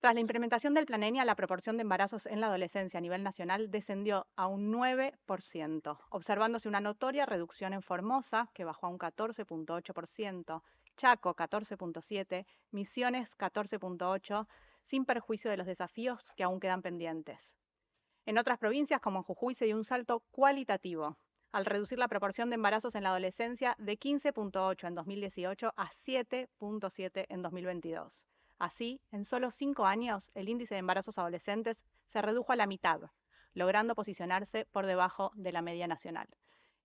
Tras la implementación del Plan Enia, la proporción de embarazos en la adolescencia a nivel nacional descendió a un 9%, observándose una notoria reducción en Formosa, que bajó a un 14.8%, Chaco 14.7, Misiones 14.8, sin perjuicio de los desafíos que aún quedan pendientes. En otras provincias, como Jujuy, se dio un salto cualitativo, al reducir la proporción de embarazos en la adolescencia de 15.8 en 2018 a 7.7 en 2022. Así, en solo cinco años, el índice de embarazos adolescentes se redujo a la mitad, logrando posicionarse por debajo de la media nacional.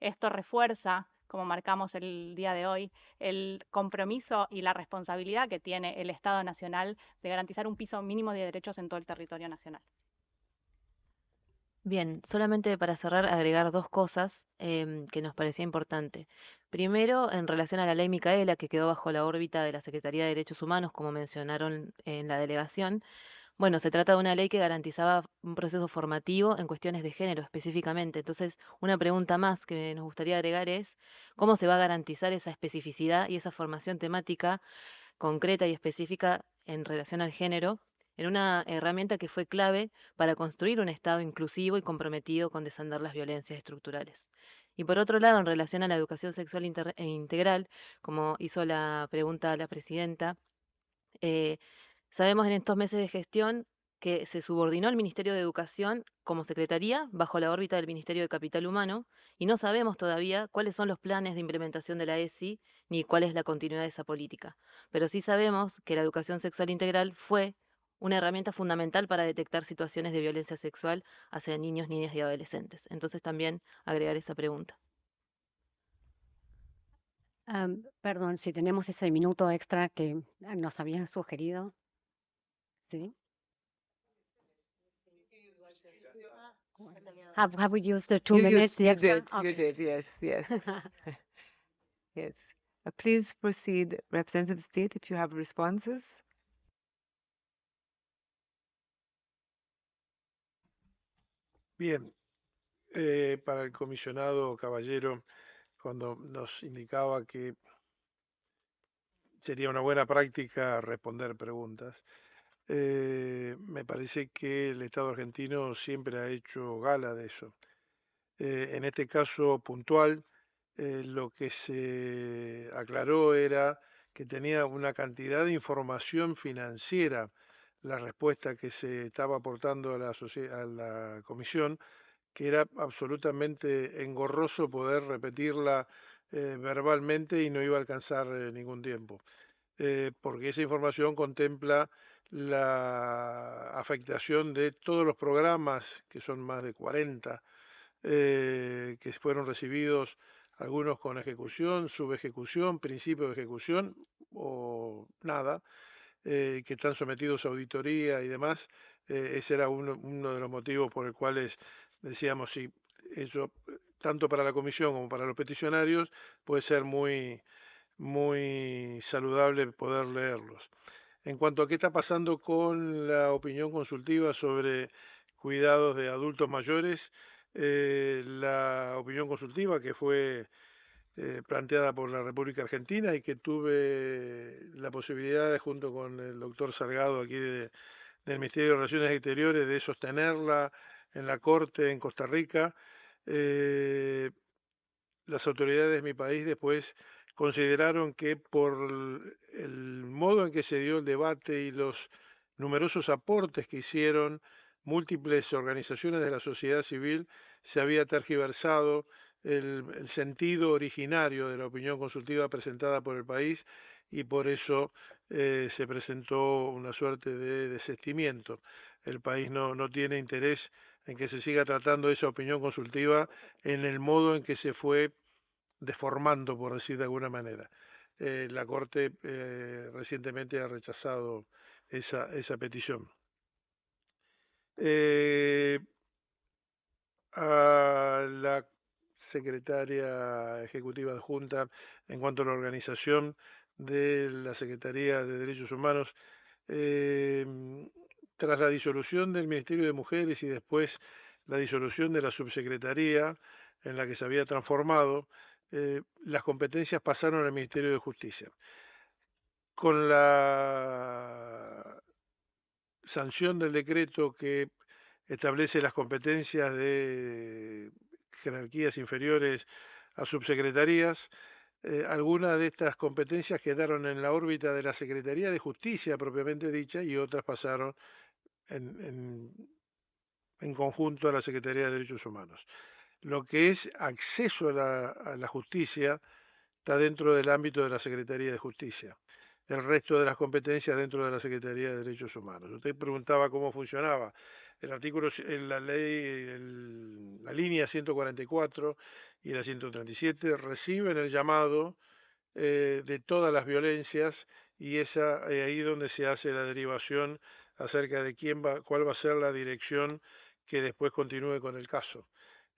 Esto refuerza como marcamos el día de hoy, el compromiso y la responsabilidad que tiene el Estado Nacional de garantizar un piso mínimo de derechos en todo el territorio nacional. Bien, solamente para cerrar, agregar dos cosas em, que nos parecía importante. Primero, en relación a la ley Micaela, que quedó bajo la órbita de la Secretaría de Derechos Humanos, como mencionaron en la delegación, bueno, se trata de una ley que garantizaba un proceso formativo en cuestiones de género específicamente. Entonces, una pregunta más que nos gustaría agregar es, ¿cómo se va a garantizar esa especificidad y esa formación temática concreta y específica en relación al género en una herramienta que fue clave para construir un Estado inclusivo y comprometido con desandar las violencias estructurales. Y por otro lado, en relación a la educación sexual e integral, como hizo la pregunta la presidenta, eh, Sabemos en estos meses de gestión que se subordinó al Ministerio de Educación como Secretaría bajo la órbita del Ministerio de Capital Humano y no sabemos todavía cuáles son los planes de implementación de la ESI ni cuál es la continuidad de esa política. Pero sí sabemos que la educación sexual integral fue una herramienta fundamental para detectar situaciones de violencia sexual hacia niños, niñas y adolescentes. Entonces también agregar esa pregunta. perdón, si tenemos ese minuto extra que nos habían sugerido. Sí. Have, have we used the two you minutes? Used, the extra? You did, okay. you did, yes, yes. yes. Uh, please proceed, Representative State, if you have responses. Bien, eh, para el comisionado Caballero, cuando nos indicaba que sería una buena práctica responder preguntas, eh, me parece que el Estado argentino siempre ha hecho gala de eso. Eh, en este caso puntual, eh, lo que se aclaró era que tenía una cantidad de información financiera la respuesta que se estaba aportando a la, comisión, que era absolutamente engorroso poder repetirla verbalmente y no iba a alcanzar ningún tiempo, porque esa información contempla la afectación de todos los programas, que son más de 40, eh, que fueron recibidos, algunos con ejecución, subejecución, principio de ejecución o nada, eh, que están sometidos a auditoría y demás. Eh, ese era uno, uno, de los motivos por el cuales decíamos si eso, tanto para la comisión como para los peticionarios, puede ser muy, muy saludable poder leerlos en cuanto a qué está pasando con la opinión consultiva sobre cuidados de adultos mayores, eh, la opinión consultiva que fue eh, planteada por la República Argentina y que tuve la posibilidad, junto con el doctor Salgado aquí del Ministerio de Relaciones Exteriores, de sostenerla en la Corte en Costa Rica. Eh, las autoridades de mi país después consideraron que por el modo en que se dio el debate y los numerosos aportes que hicieron múltiples organizaciones de la sociedad civil, se había tergiversado el, sentido originario de la opinión consultiva presentada por el país y por eso eh, se presentó una suerte de desestimiento. El país no, no tiene interés en que se siga tratando esa opinión consultiva en el modo en que se fue deformando, por decir de alguna manera. Eh, la Corte eh, recientemente ha rechazado esa, petición. Eh, a la secretaria ejecutiva adjunta en cuanto a la organización de la Secretaría de Derechos Humanos, tras la disolución del Ministerio de Mujeres y después la disolución de la subsecretaría en la que se había transformado, eh, las competencias pasaron al Ministerio de Justicia. Con la sanción del decreto que establece las competencias de jerarquías inferiores a subsecretarías, eh, algunas de estas competencias quedaron en la órbita de la Secretaría de Justicia propiamente dicha y otras pasaron en conjunto a la Secretaría de Derechos Humanos lo que es acceso a la, justicia está dentro del ámbito de la Secretaría de Justicia. El resto de las competencias dentro de la Secretaría de Derechos Humanos. Usted preguntaba cómo funcionaba. El artículo, la ley, la línea 144 y la 137 reciben el llamado eh, de todas las violencias y eh, es ahí donde se hace la derivación acerca de quién va, cuál va a ser la dirección que después continúe con el caso.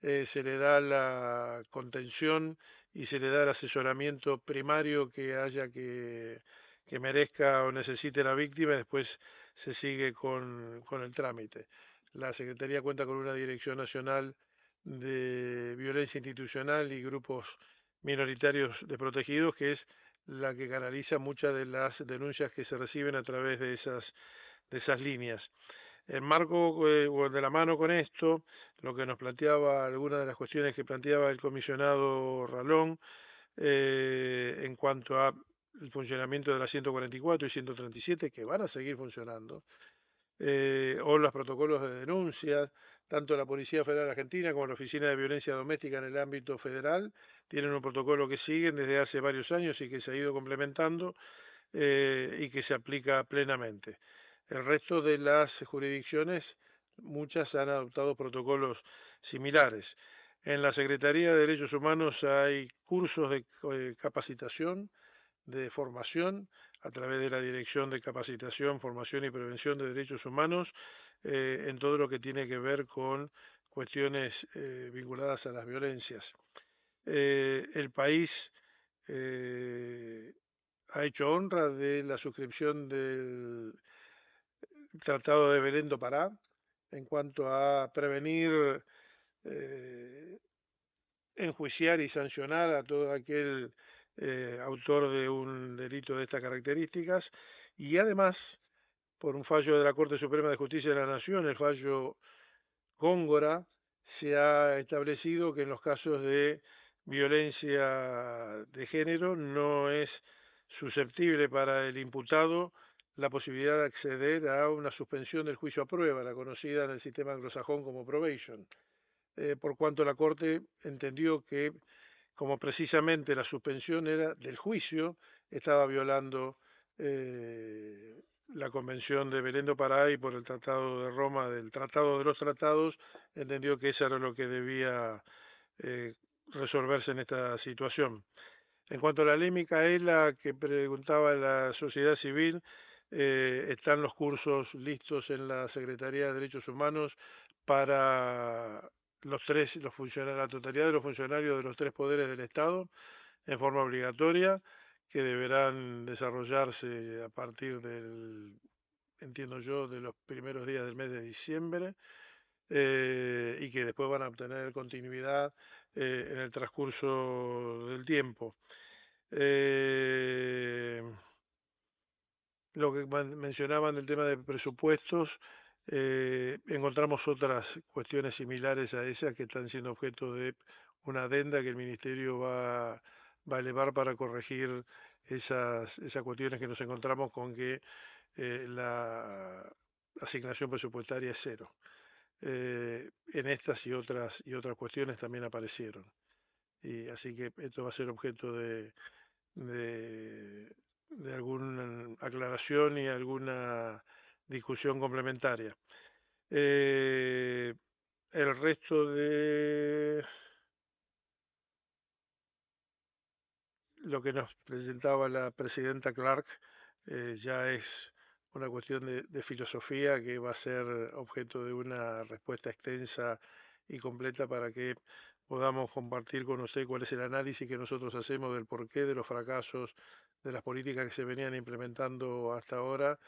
Eh, se le da la contención y se le da el asesoramiento primario que haya que, merezca o necesite la víctima y después se sigue con, el trámite. La Secretaría cuenta con una Dirección Nacional de Violencia Institucional y Grupos Minoritarios protegidos que es la que canaliza muchas de las denuncias que se reciben a través de de esas líneas. En marco eh, de la mano con esto, lo que nos planteaba, algunas de las cuestiones que planteaba el comisionado Ralón eh, en cuanto al funcionamiento de las 144 y 137 que van a seguir funcionando, eh, o los protocolos de denuncia, tanto la Policía Federal Argentina como la Oficina de Violencia Doméstica en el ámbito federal tienen un protocolo que siguen desde hace varios años y que se ha ido complementando y que se aplica plenamente. El resto de las jurisdicciones, muchas han adoptado protocolos similares. En la Secretaría de Derechos Humanos hay cursos de eh, capacitación, de formación, a través de la Dirección de Capacitación, Formación y Prevención de Derechos Humanos, eh, en todo lo que tiene que ver con cuestiones eh, vinculadas a las violencias. el país ha hecho honra de la suscripción del Tratado de Belén do Pará en cuanto a prevenir, eh, enjuiciar y sancionar a todo aquel eh, autor de un delito de estas características y además por un fallo de la Corte Suprema de Justicia de la Nación, el fallo Góngora, se ha establecido que en los casos de violencia de género no es susceptible para el imputado la posibilidad de acceder a una suspensión del juicio a prueba, la conocida en el sistema anglosajón como probation, eh, por cuanto la Corte entendió que, como precisamente la suspensión era del juicio, estaba violando eh, la Convención de Belendo Pará y por el Tratado de Roma, del Tratado de los Tratados, entendió que eso era lo que debía eh, resolverse en esta situación. En cuanto a la es la que preguntaba la sociedad civil, eh, están los cursos listos en la Secretaría de Derechos Humanos para los tres, los funcionarios, la totalidad de los funcionarios de los tres poderes del Estado en forma obligatoria, que deberán desarrollarse a partir del, entiendo yo, de los primeros días del mes de diciembre. Eh, y que después van a obtener continuidad eh, en el transcurso del tiempo lo que mencionaban del tema de presupuestos, eh, encontramos otras cuestiones similares a esas que están siendo objeto de una adenda que el Ministerio va, a elevar para corregir esas, esas cuestiones que nos encontramos con que eh, la asignación presupuestaria es cero. Eh, en estas y otras, y otras cuestiones también aparecieron. Y así que esto va a ser objeto de, de algún aclaración y alguna discusión complementaria. Eh, el resto de lo que nos presentaba la presidenta Clark eh, ya es una cuestión de, de, filosofía que va a ser objeto de una respuesta extensa y completa para que podamos compartir con usted cuál es el análisis que nosotros hacemos del porqué de los fracasos de las políticas que se venían implementando hasta ahora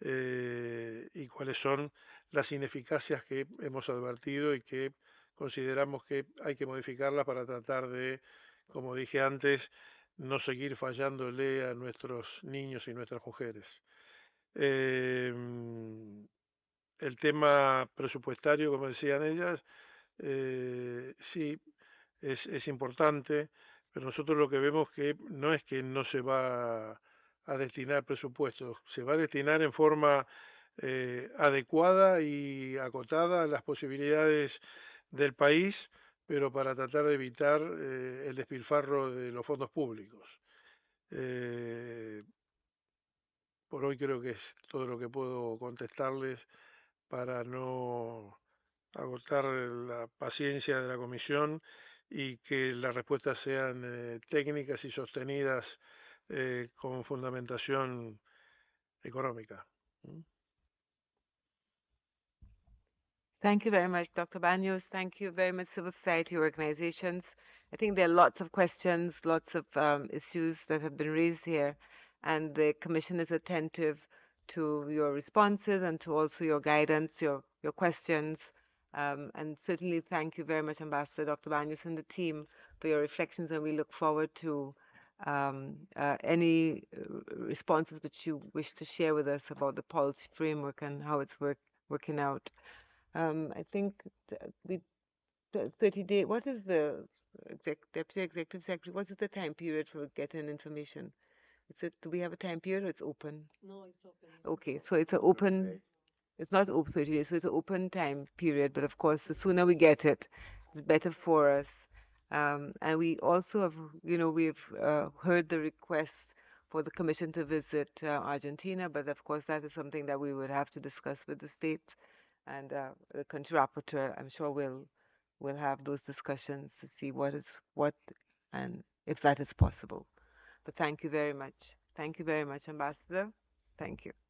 eh, y cuáles son las ineficacias que hemos advertido y que consideramos que hay que modificarlas para tratar de, como dije antes, no seguir fallándole a nuestros niños y nuestras mujeres. Em, el tema presupuestario, como decían ellas, eh, sí, es importante. Pero nosotros lo que vemos que no es que no se va a destinar presupuestos, se va a destinar en forma eh, adecuada y acotada a las posibilidades del país, pero para tratar de evitar eh, el despilfarro de los fondos públicos. Eh, por hoy creo que es todo lo que puedo contestarles para no agotar la paciencia de la comisión y que las respuestas sean eh, técnicas y sostenidas eh, con fundamentación económica. Thank you very much, Dr. Banyos. Thank you very much, civil society organizations. I think there are lots of questions, lots of um, issues that have been raised here, and the Commission is attentive to your responses and to also your guidance, your, your questions. Um, and certainly thank you very much, Ambassador Dr. Banyus and the team for your reflections, and we look forward to um, uh, any uh, responses which you wish to share with us about the policy framework and how it's work, working out. Um, I think we 30 day. What is the exec, deputy executive secretary? What is the time period for getting information? Is it do we have a time period? Or it's open. No, it's open. Okay, so it's an open it's not open 30 days, so it's an open time period. But of course, the sooner we get it, it's better for us. Um, and we also have, you know, we've uh, heard the request for the commission to visit uh, Argentina, but of course, that is something that we would have to discuss with the state and uh, the country rapporteur. I'm sure we'll we'll have those discussions to see what is what and if that is possible. But thank you very much. Thank you very much, Ambassador. Thank you.